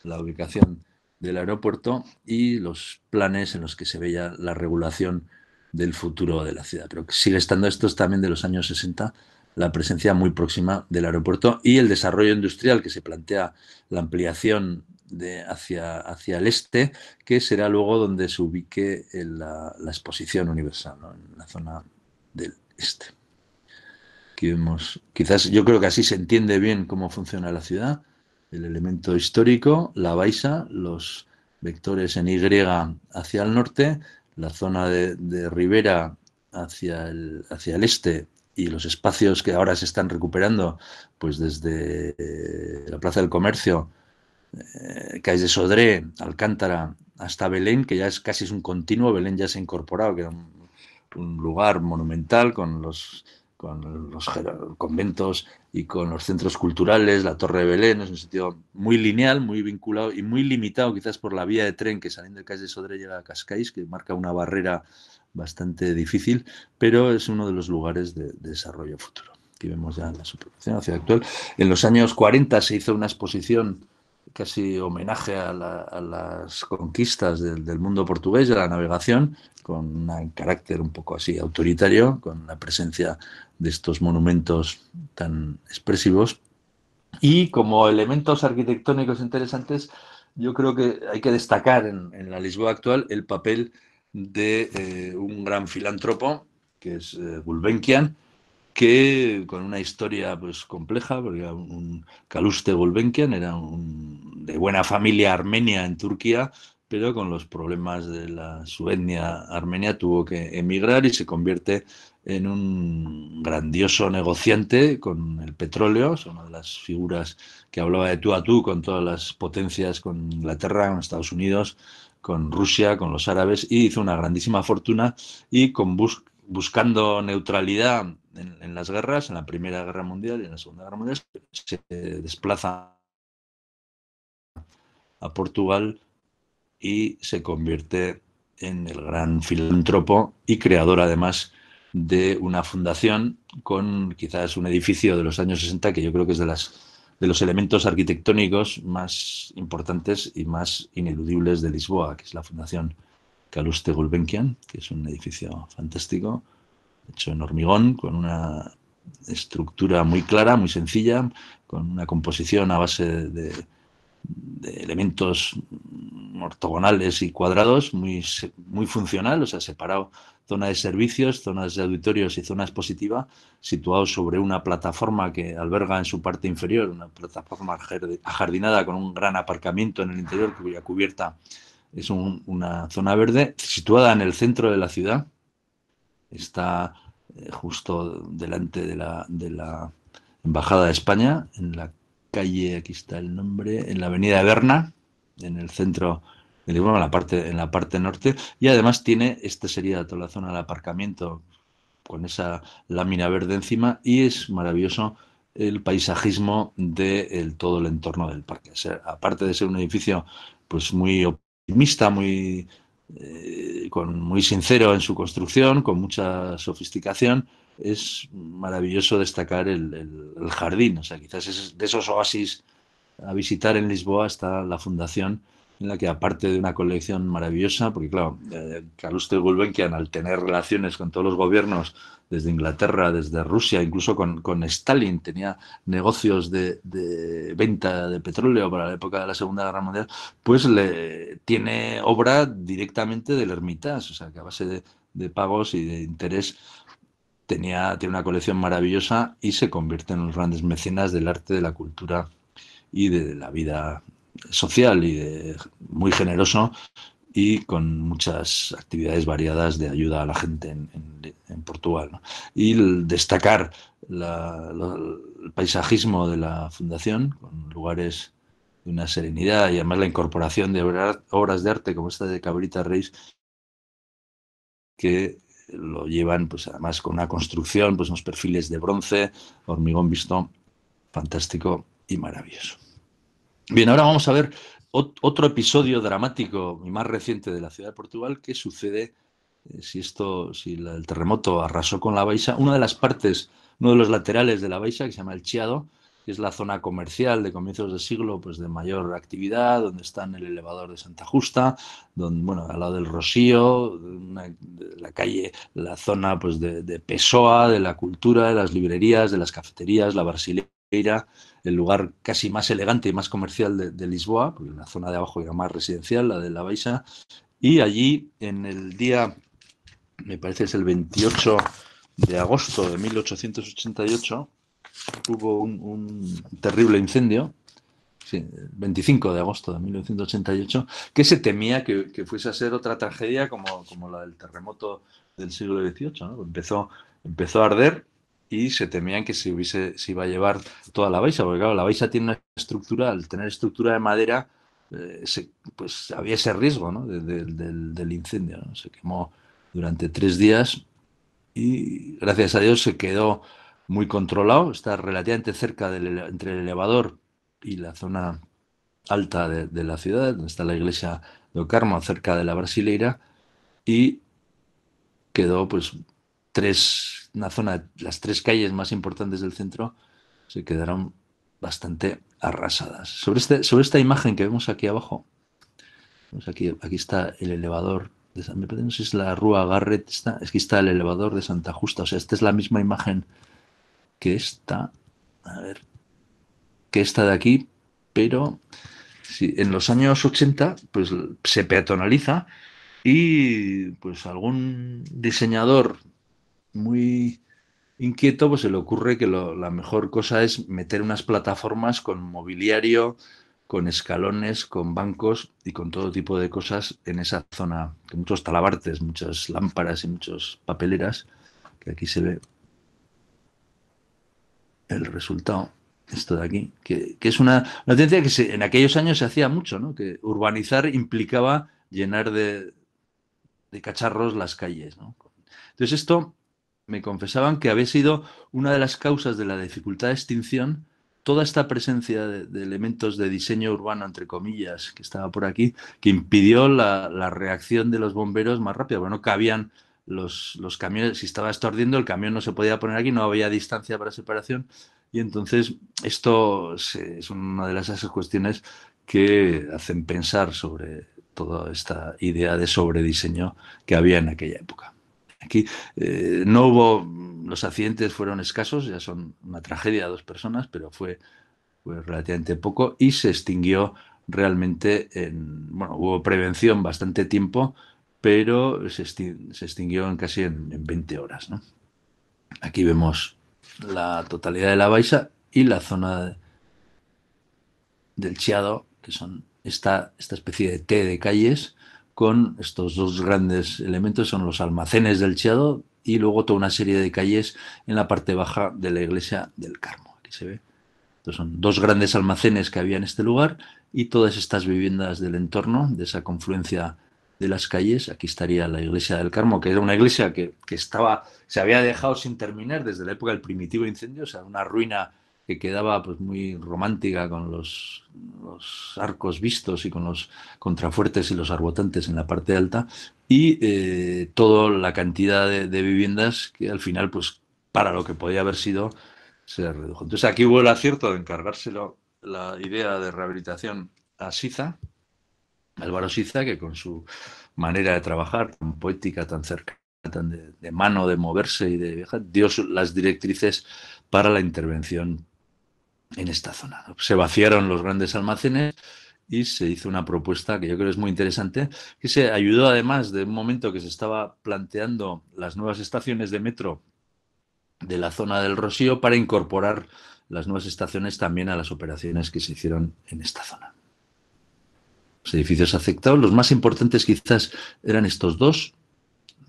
la ubicación del aeropuerto y los planes en los que se veía la regulación del futuro de la ciudad. Pero sigue estando estos también de los años 60, la presencia muy próxima del aeropuerto y el desarrollo industrial que se plantea la ampliación hacia, hacia el este, que será luego donde se ubique eh, la, la exposición universal, en la zona del este. Aquí vemos, quizás yo creo que así se entiende bien cómo funciona la ciudad, el elemento histórico, la baisa, los vectores en Y hacia el norte, la zona de, de ribera hacia el, hacia el este y los espacios que ahora se están recuperando, pues desde eh, la Plaza del Comercio Calle eh, de Sodré, Alcántara, hasta Belén, que ya es casi es un continuo, Belén ya se ha incorporado, que era un, lugar monumental con los con los conventos y con los centros culturales, la Torre de Belén, es un sitio muy lineal, muy vinculado y muy limitado quizás por la vía de tren que saliendo de Calle de Sodre llega a Cascais, que marca una barrera bastante difícil, pero es uno de los lugares de, desarrollo futuro. Aquí vemos ya la superposición, la actual. En los años 40 se hizo una exposición casi homenaje a, las conquistas del, mundo portugués, de la navegación, con un carácter un poco así autoritario, con la presencia de estos monumentos tan expresivos. Y como elementos arquitectónicos interesantes, yo creo que hay que destacar en, la Lisboa actual el papel de eh, un gran filántropo, que es eh, Gulbenkian, que con una historia pues compleja, porque un, un Kaluste era de buena familia armenia en Turquía, pero con los problemas de la, su armenia tuvo que emigrar y se convierte en un grandioso negociante con el petróleo, es una de las figuras que hablaba de tú a tú con todas las potencias, con Inglaterra, con Estados Unidos, con Rusia, con los árabes, y hizo una grandísima fortuna y con buscando neutralidad en, las guerras, en la Primera Guerra Mundial y en la Segunda Guerra Mundial, se desplaza a Portugal y se convierte en el gran filántropo y creador además de una fundación con quizás un edificio de los años 60 que yo creo que es de las de los elementos arquitectónicos más importantes y más ineludibles de Lisboa, que es la Fundación Caluste Gulbenkian, que es un edificio fantástico, hecho en hormigón, con una estructura muy clara, muy sencilla, con una composición a base de, elementos ortogonales y cuadrados, muy, muy funcional, o sea, separado zona de servicios, zonas de auditorios y zona expositiva, situado sobre una plataforma que alberga en su parte inferior, una plataforma ajardinada con un gran aparcamiento en el interior cuya cubierta es una zona verde, situada en el centro de la ciudad, está eh, justo delante de la, Embajada de España, en la calle, aquí está el nombre, en la avenida Berna, en el centro de en la parte, en la parte norte, y además tiene, esta sería toda la zona del aparcamiento con esa lámina verde encima, y es maravilloso el paisajismo de todo el entorno del parque. aparte de ser un edificio pues muy optimista, muy eh, con, muy sincero en su construcción, con mucha sofisticación, es maravilloso destacar el, jardín. O sea, quizás es de esos oasis a visitar en Lisboa está la fundación en la que aparte de una colección maravillosa, porque claro, eh, Carlos Caluste y Gulbenkian al tener relaciones con todos los gobiernos desde Inglaterra, desde Rusia, incluso con, Stalin, tenía negocios de, venta de petróleo para la época de la Segunda Guerra Mundial, pues le tiene obra directamente del ermitas, o sea, que a base de, pagos y de interés tenía, tiene una colección maravillosa y se convierte en los grandes mecenas del arte, de la cultura y de, la vida social y muy generoso y con muchas actividades variadas de ayuda a la gente en, Portugal. Y destacar el paisajismo de la fundación, con lugares de una serenidad y además la incorporación de obras de arte como esta de Cabrita Reis, que lo llevan pues además con una construcción, pues unos perfiles de bronce, hormigón visto, fantástico y maravilloso. Bien, ahora vamos a ver otro episodio dramático y más reciente de la ciudad de Portugal que sucede eh, si esto, si el terremoto arrasó con la Baixa, una de las partes, uno de los laterales de la Baixa, que se llama el Chiado, que es la zona comercial de comienzos de siglo, pues de mayor actividad, donde está el elevador de Santa Justa, donde, bueno, al lado del Rocío, la calle, la zona pues de, de, Pessoa, de la cultura, de las librerías, de las cafeterías, la barcilia era el lugar casi más elegante y más comercial de, Lisboa, porque la zona de abajo era más residencial, la de la Baixa, y allí en el día, me parece es el 28 de agosto de 1888, hubo un, terrible incendio, 25 de agosto de 1988, que se temía que, fuese a ser otra tragedia como, como, la del terremoto del siglo XVIII. Empezó, empezó a arder y se temían que se, hubiese, se iba a llevar toda la baixa, porque claro, la baixa tiene una estructura, al tener estructura de madera, eh, pues había ese riesgo ¿no? del, incendio. Se quemó durante tres días y gracias a Dios se quedó muy controlado, está relativamente cerca del, entre el elevador y la zona alta de, la ciudad, donde está la iglesia de Carmo, cerca de la Brasileira, y quedó pues tres una zona, las tres calles más importantes del centro se quedaron bastante arrasadas. Sobre, este, sobre esta imagen que vemos aquí abajo, aquí, aquí está el elevador, de me es la Rúa Garrett, está, es que está el elevador de Santa Justa, o sea, esta es la misma imagen que esta, a ver, que esta de aquí, pero en los años 80 pues, se peatonaliza y pues algún diseñador muy inquieto, pues se le ocurre que la mejor cosa es meter unas plataformas con mobiliario, con escalones, con bancos y con todo tipo de cosas en esa zona, muchos talabartes, muchas lámparas y muchas papeleras, que aquí se ve el resultado, esto de aquí, que, es una, una tendencia que en aquellos años se hacía mucho, ¿no? que urbanizar implicaba llenar de, de cacharros las calles. ¿no? Entonces esto me confesaban que había sido una de las causas de la dificultad de extinción toda esta presencia de, elementos de diseño urbano, entre comillas, que estaba por aquí, que impidió la, reacción de los bomberos más rápido. Bueno, cabían los, camiones, si estaba esto el camión no se podía poner aquí, no había distancia para separación. Y entonces esto es una de las esas cuestiones que hacen pensar sobre toda esta idea de sobrediseño que había en aquella época. Aquí eh, no hubo, mm, los accidentes fueron escasos, ya son una tragedia a dos personas, pero fue, relativamente poco y se extinguió realmente en, bueno, hubo prevención bastante tiempo, pero se, extinguió, en casi en, 20 horas. Aquí vemos la totalidad de la Baixa y la zona del Chiado, que son esta, esta especie de T de calles, con estos dos grandes elementos, son los almacenes del Chiado y luego toda una serie de calles en la parte baja de la iglesia del Carmo. Aquí se ve. son dos grandes almacenes que había en este lugar y todas estas viviendas del entorno, de esa confluencia de las calles. Aquí estaría la iglesia del Carmo, que era una iglesia que, que estaba, se había dejado sin terminar desde la época del primitivo incendio, o sea, una ruina que quedaba pues muy romántica con los, arcos vistos y con los contrafuertes y los arbotantes en la parte alta y eh, toda la cantidad de, viviendas que al final pues para lo que podía haber sido se redujo. Entonces aquí hubo el acierto de encargárselo la idea de rehabilitación a Siza, Álvaro Siza, que con su manera de trabajar tan poética, tan cercana, tan de, de mano, de moverse y de viajar, dio las directrices para la intervención en esta zona. Se vaciaron los grandes almacenes y se hizo una propuesta que yo creo es muy interesante, que se ayudó además de un momento que se estaba planteando las nuevas estaciones de metro de la zona del Rocío para incorporar las nuevas estaciones también a las operaciones que se hicieron en esta zona. Los edificios aceptados, los más importantes quizás eran estos dos,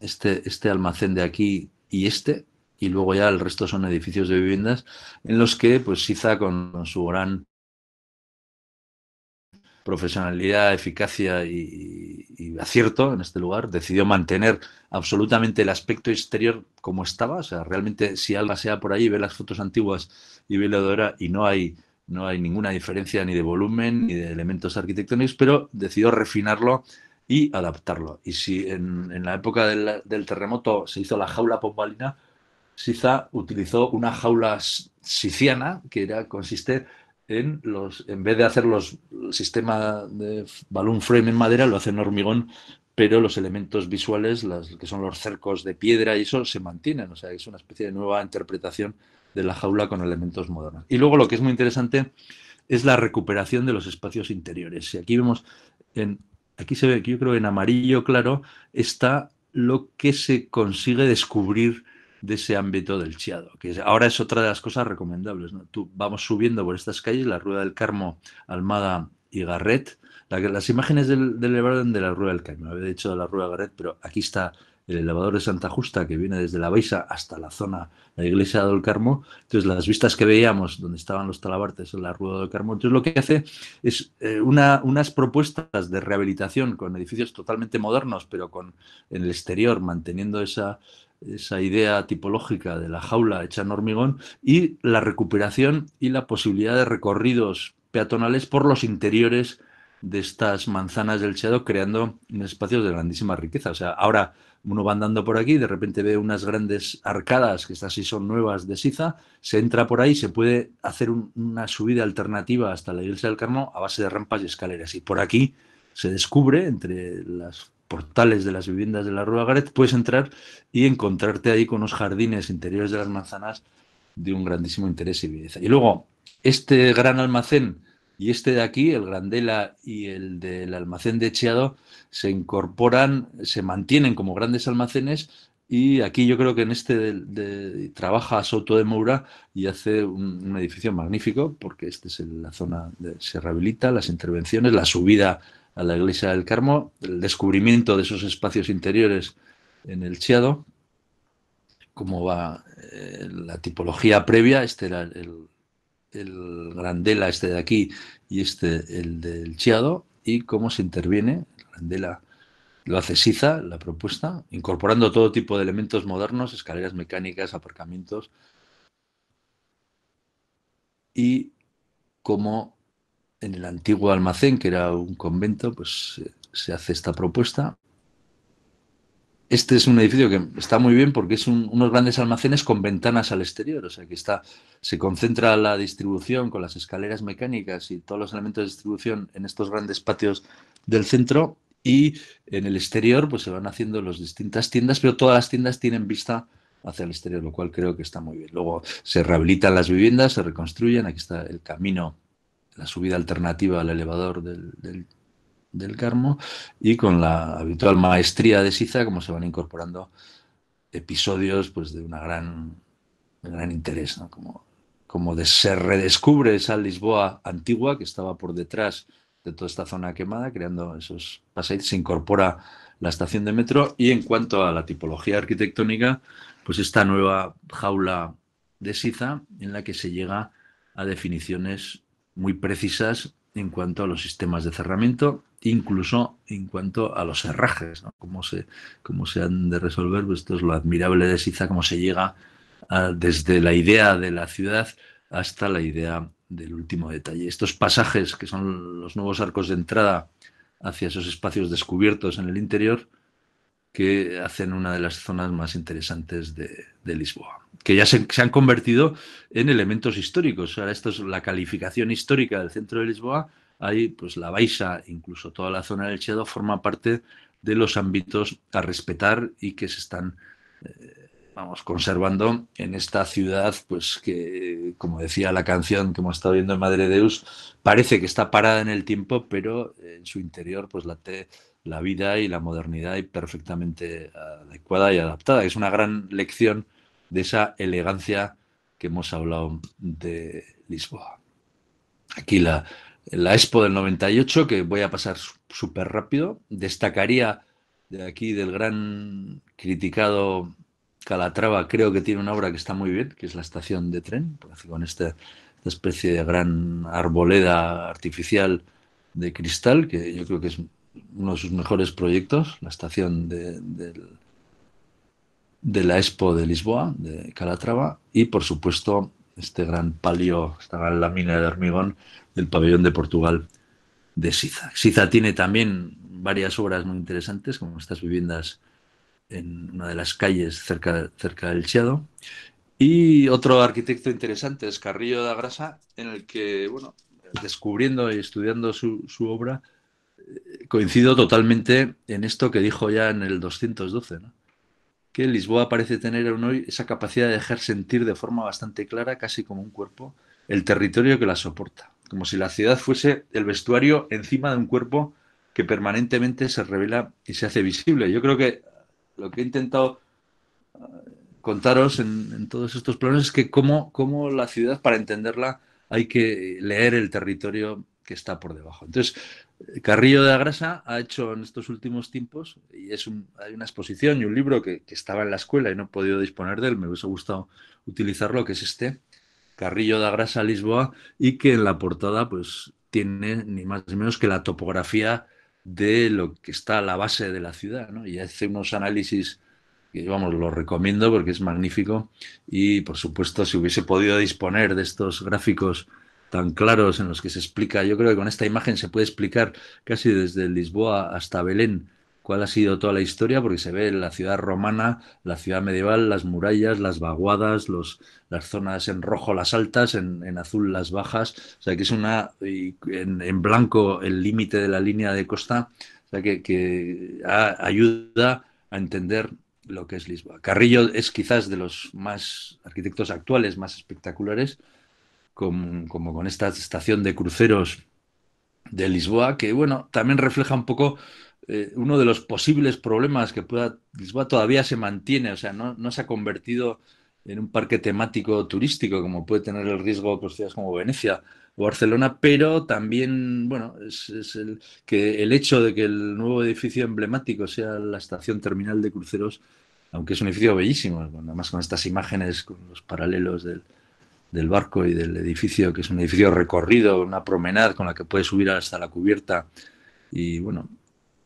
este, este almacén de aquí y este, y luego ya el resto son edificios de viviendas en los que pues Siza con su gran profesionalidad, eficacia y, acierto en este lugar, decidió mantener absolutamente el aspecto exterior como estaba. O sea, realmente si alguien sea por ahí, ve las fotos antiguas y ve la ahora y no hay, no hay ninguna diferencia ni de volumen ni de elementos arquitectónicos, pero decidió refinarlo y adaptarlo. Y si en, la época del, del, terremoto se hizo la jaula pombalina, Siza utilizó una jaula siciana que era, consiste en los, en vez de hacer los el sistema de balloon frame en madera, lo hace en hormigón, pero los elementos visuales, las, que son los cercos de piedra y eso, se mantienen. O sea, es una especie de nueva interpretación de la jaula con elementos modernos. Y luego lo que es muy interesante es la recuperación de los espacios interiores. Y aquí vemos, en, aquí se ve, yo creo en amarillo claro, está lo que se consigue descubrir de ese ámbito del Chiado, que ahora es otra de las cosas recomendables. ¿no? Tú, vamos subiendo por estas calles, la Rueda del Carmo, Almada y Garret. las imágenes del, elevador de la Rueda del Carmo, había hecho, de la Rueda Garret, pero aquí está el elevador de Santa Justa, que viene desde la Baixa hasta la zona de la iglesia del Carmo. Entonces, las vistas que veíamos donde estaban los talabartes en la Rueda del Carmo. Entonces, lo que hace es eh, unas propuestas de rehabilitación con edificios totalmente modernos, pero con en el exterior, manteniendo esa, esa idea tipológica de la jaula hecha en hormigón, y la recuperación y la posibilidad de recorridos peatonales por los interiores de estas manzanas del chado creando espacios de grandísima riqueza. O sea, ahora uno va andando por aquí, de repente ve unas grandes arcadas, que estas sí son nuevas de Siza, se entra por ahí, se puede hacer una subida alternativa hasta la iglesia del Carmo a base de rampas y escaleras. Y por aquí se descubre, entre las portales de las viviendas de la Rua Garet, puedes entrar y encontrarte ahí con unos jardines interiores de las manzanas de un grandísimo interés y belleza. Y luego, este gran almacén y este de aquí, el Grandela y el del almacén de Echeado, se incorporan, se mantienen como grandes almacenes y aquí yo creo que en este trabaja Soto de Moura y hace un, edificio magnífico porque esta es la zona de se rehabilita, las intervenciones, la subida a la iglesia del Carmo, el descubrimiento de esos espacios interiores en el Chiado, cómo va eh, la tipología previa, este era el, el, Grandela, este de aquí, y este el del Chiado, y cómo se interviene, el Grandela lo hace Siza, la propuesta, incorporando todo tipo de elementos modernos, escaleras mecánicas, aparcamientos, y cómo en el antiguo almacén, que era un convento, pues eh, se hace esta propuesta. Este es un edificio que está muy bien porque es unos grandes almacenes con ventanas al exterior, o sea que está, se concentra la distribución con las escaleras mecánicas y todos los elementos de distribución en estos grandes patios del centro y en el exterior pues se van haciendo las distintas tiendas, pero todas las tiendas tienen vista hacia el exterior, lo cual creo que está muy bien. Luego se rehabilitan las viviendas, se reconstruyen, aquí está el camino la subida alternativa al elevador del, del, Carmo y con la habitual maestría de Siza, como se van incorporando episodios pues, de una gran, gran interés, como, como se redescubre esa Lisboa antigua que estaba por detrás de toda esta zona quemada, creando esos pasajes, se incorpora la estación de metro y en cuanto a la tipología arquitectónica, pues esta nueva jaula de Siza en la que se llega a definiciones muy precisas en cuanto a los sistemas de cerramiento, incluso en cuanto a los herrajes, ¿no? cómo, se, cómo se han de resolver. Pues, esto es lo admirable de Siza, cómo se llega desde la idea de la ciudad hasta la idea del último detalle. Estos pasajes, que son los nuevos arcos de entrada hacia esos espacios descubiertos en el interior, que hacen una de las zonas más interesantes de, de Lisboa, que ya se, han convertido en elementos históricos. Ahora, esto es la calificación histórica del centro de Lisboa. Ahí, pues la Baixa, incluso toda la zona del Chedo, forma parte de los ámbitos a respetar y que se están eh, vamos, conservando en esta ciudad, pues que, como decía la canción que hemos estado viendo en Madre Deus, parece que está parada en el tiempo, pero en su interior, pues la vida y la modernidad y perfectamente adecuada y adaptada. Es una gran lección de esa elegancia que hemos hablado de Lisboa. Aquí la, la Expo del 98, que voy a pasar súper rápido, destacaría de aquí del gran criticado Calatrava, creo que tiene una obra que está muy bien, que es la estación de tren, con este, esta, especie de gran arboleda artificial de cristal, que yo creo que es uno de sus mejores proyectos, la estación de, de la Expo de Lisboa, de Calatrava, y por supuesto este gran palio, esta gran lámina de hormigón del pabellón de Portugal de Siza. Siza tiene también varias obras muy interesantes, como estas viviendas en una de las calles cerca, cerca del Chiado. Y otro arquitecto interesante es Carrillo da Grasa, en el que, bueno, descubriendo y estudiando su, su obra, eh, coincido totalmente en esto que dijo ya en el 212, ¿no? que Lisboa parece tener aún hoy esa capacidad de dejar sentir de forma bastante clara, casi como un cuerpo, el territorio que la soporta, como si la ciudad fuese el vestuario encima de un cuerpo que permanentemente se revela y se hace visible. Yo creo que lo que he intentado eh, contaros en, todos estos planos es que cómo, la ciudad, para entenderla, hay que leer el territorio que está por debajo. Entonces, Carrillo de la Grasa ha hecho en estos últimos tiempos, y es un, hay una exposición y un libro que, estaba en la escuela y no he podido disponer de él, me hubiese gustado utilizarlo, que es este, Carrillo de la Grasa Lisboa, y que en la portada pues tiene ni más ni menos que la topografía de lo que está a la base de la ciudad, Y hace unos análisis que, vamos, lo recomiendo porque es magnífico y, por supuesto, si hubiese podido disponer de estos gráficos tan claros en los que se explica, yo creo que con esta imagen se puede explicar casi desde Lisboa hasta Belén cuál ha sido toda la historia, porque se ve la ciudad romana, la ciudad medieval, las murallas, las vaguadas, los, las zonas en rojo las altas, en, azul las bajas, o sea que es una, y en, blanco el límite de la línea de costa, o sea que, que ayuda a entender lo que es Lisboa. Carrillo es quizás de los más arquitectos actuales, más espectaculares, como con esta estación de cruceros de Lisboa, que bueno, también refleja un poco eh, uno de los posibles problemas que pueda Lisboa todavía se mantiene, o sea, no, no, se ha convertido en un parque temático turístico como puede tener el riesgo pues, ciudades como Venecia o Barcelona, pero también, bueno, es, el, que el hecho de que el nuevo edificio emblemático sea la estación terminal de cruceros, aunque es un edificio bellísimo, además con estas imágenes, con los paralelos del, del barco y del edificio, que es un edificio recorrido, una promenada con la que puedes subir hasta la cubierta. Y bueno,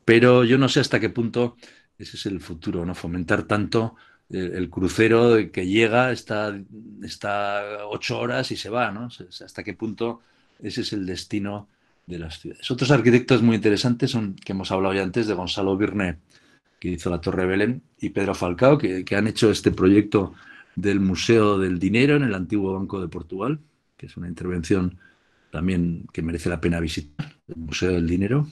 pero yo no sé hasta qué punto ese es el futuro, ¿no? Fomentar tanto el, crucero que llega, está, está ocho horas y se va, ¿no? Hasta qué punto ese es el destino de las ciudades. Otros arquitectos muy interesantes son, que hemos hablado ya antes, de Gonzalo Birne, que hizo la Torre Belén, y Pedro Falcao, que, que han hecho este proyecto del Museo del Dinero en el antiguo Banco de Portugal, que es una intervención también que merece la pena visitar, el Museo del Dinero,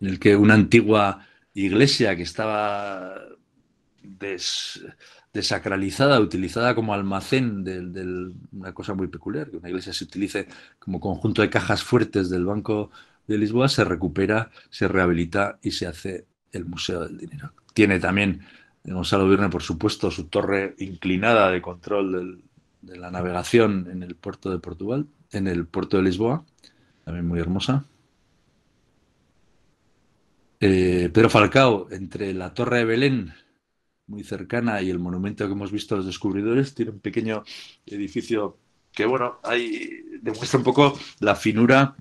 en el que una antigua iglesia que estaba desacralizada, utilizada como almacén de, de, una cosa muy peculiar, que una iglesia se utilice como conjunto de cajas fuertes del Banco de Lisboa, se recupera, se rehabilita y se hace el Museo del Dinero. Tiene también Gonzalo Virne, por supuesto, su torre inclinada de control de la navegación en el puerto de Portugal, en el puerto de Lisboa, también muy hermosa. Eh, Pedro Falcao, entre la Torre de Belén, muy cercana, y el monumento que hemos visto a los descubridores, tiene un pequeño edificio que, bueno, ahí demuestra un poco la finura,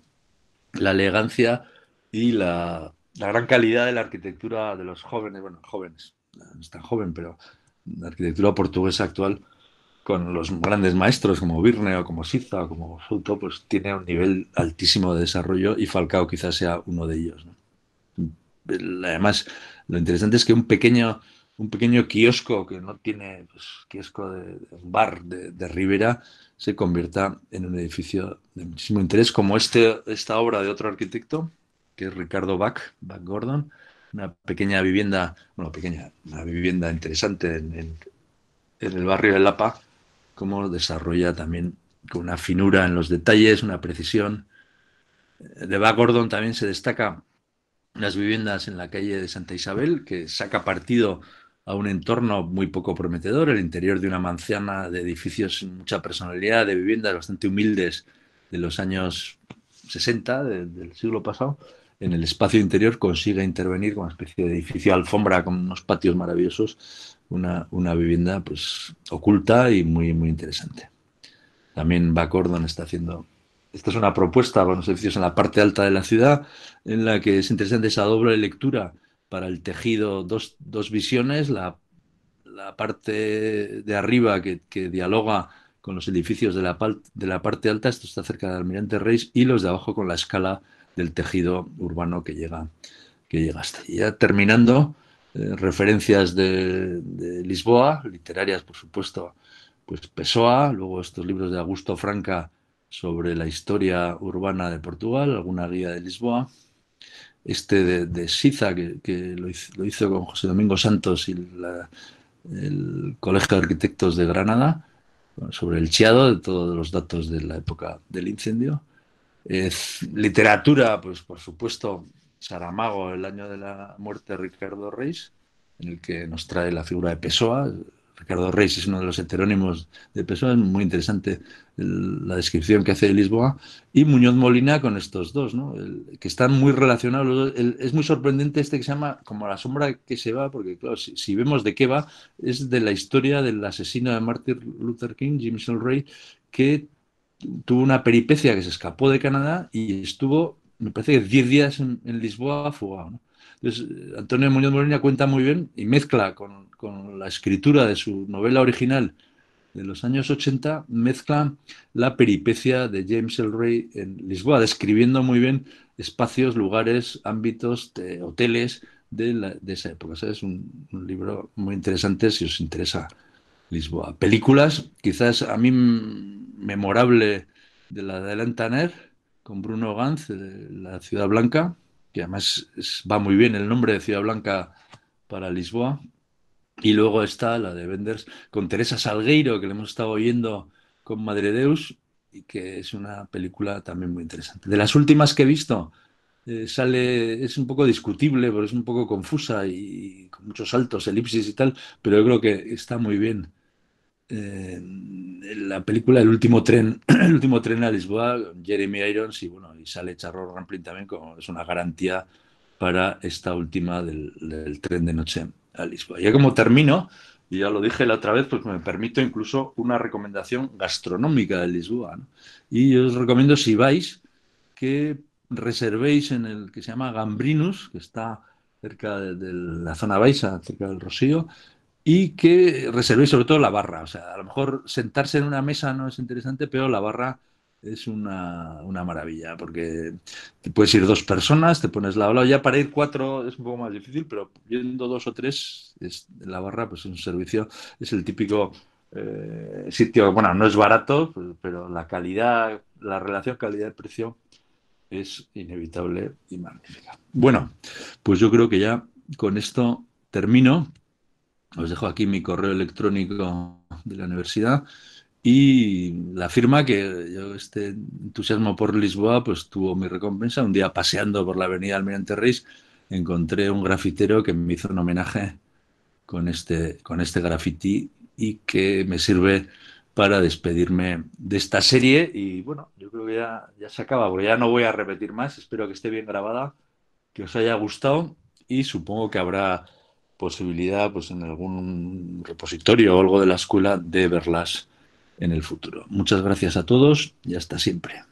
la elegancia y la, la gran calidad de la arquitectura de los jóvenes, bueno, jóvenes, no es joven, pero la arquitectura portuguesa actual, con los grandes maestros como Birne o como Siza como Souto, pues tiene un nivel altísimo de desarrollo y Falcao quizás sea uno de ellos. Además, lo interesante es que un pequeño, un pequeño kiosco que no tiene pues, kiosco de, bar de, de se convierta en un edificio de muchísimo interés, como este, esta obra de otro arquitecto, que es Ricardo Bach, Bach Gordon, una pequeña vivienda, bueno, pequeña, una vivienda interesante en el, barrio de Lapa, como cómo desarrolla también con una finura en los detalles, una precisión. De Bach Gordon también se destaca las viviendas en la calle de Santa Isabel, que saca partido a un entorno muy poco prometedor, el interior de una manzana de edificios sin mucha personalidad, de viviendas bastante humildes de los años 60 del siglo pasado, en el espacio interior consigue intervenir con una especie de edificio alfombra con unos patios maravillosos, una, una vivienda pues oculta y muy, muy interesante. También Bacordon está haciendo esta es una propuesta para los edificios en la parte alta de la ciudad, en la que es interesante esa doble lectura para el tejido, dos, dos visiones, la, la, parte de arriba que, dialoga con los edificios de la, de la parte alta, esto está cerca del Almirante Reis, y los de abajo con la escala del tejido urbano que llega, que llega hasta allí. Ya terminando, eh, referencias de, Lisboa, literarias, por supuesto, pues Pessoa, luego estos libros de Augusto Franca sobre la historia urbana de Portugal, alguna guía de Lisboa, este de, Siza, que, lo, hizo, con José Domingo Santos y el Colegio de Arquitectos de Granada, sobre el Chiado, de todos los datos de la época del incendio literatura, pues por supuesto, Saramago, El año de la muerte de Ricardo Reis, en el que nos trae la figura de Pessoa. Ricardo Reis es uno de los heterónimos de Pessoa, es muy interesante la descripción que hace de Lisboa. Y Muñoz Molina con estos dos, ¿no? que están muy relacionados. es muy sorprendente este que se llama Como la sombra que se va, porque claro, si, vemos de qué va, es de la historia del asesino de Martin Luther King, Jimmy Earl Ray, que tuvo una peripecia que se escapó de Canadá y estuvo, me parece que 10 días en, Lisboa fugado. Entonces, eh, Antonio Muñoz Molina cuenta muy bien y mezcla con, la escritura de su novela original de los años 80, mezcla la peripecia de James El Rey en Lisboa, describiendo muy bien espacios, lugares, ámbitos, de, hoteles de, la, de, esa época. es un libro muy interesante si os interesa Lisboa. Películas, quizás a mí memorable de la de Lantaner, con Bruno Ganz, de La Ciudad Blanca, que además va muy bien el nombre de Ciudad Blanca para Lisboa. Y luego está la de Benders con Teresa Salgueiro, que le hemos estado oyendo con Madre Deus... y que es una película también muy interesante. De las últimas que he visto, eh, sale, es un poco discutible, pero es un poco confusa y, con muchos saltos, elipsis y tal, pero yo creo que está muy bien eh, la película El último tren, [CLEARS THROAT] El último tren a Lisboa, Jeremy Irons y bueno, y sale Charles Rampling también, como es una garantía para esta última del, tren de noche a Lisboa. Ya como termino, y ya lo dije la otra vez, pues me permito incluso una recomendación gastronómica de Lisboa. Y yo os recomiendo si vais que reservéis en el que se llama Gambrinus, que está cerca de, la zona baixa, cerca del Rocío, y que reservéis sobre todo la barra. O sea, a lo mejor sentarse en una mesa no es interesante, pero la barra es una, maravilla, porque puedes ir dos personas, te pones la lado. Ya para ir cuatro es un poco más difícil, pero viendo dos o tres, es, la barra pues es un servicio, es el típico eh, sitio, bueno, no es barato, pero la calidad, la relación calidad-precio es inevitable y magnífica. Bueno, pues yo creo que ya con esto termino. Os dejo aquí mi correo electrónico de la universidad y la firma que yo este entusiasmo por Lisboa pues tuvo mi recompensa. Un día paseando por la avenida Almirante Reis encontré un grafitero que me hizo un homenaje con este, con este graffiti y que me sirve para despedirme de esta serie. Y bueno, yo creo que ya, ya se acaba, porque ya no voy a repetir más. Espero que esté bien grabada, que os haya gustado y supongo que habrá posibilidad, pues en algún repositorio o algo de la escuela, de verlas en el futuro. Muchas gracias a todos y hasta siempre.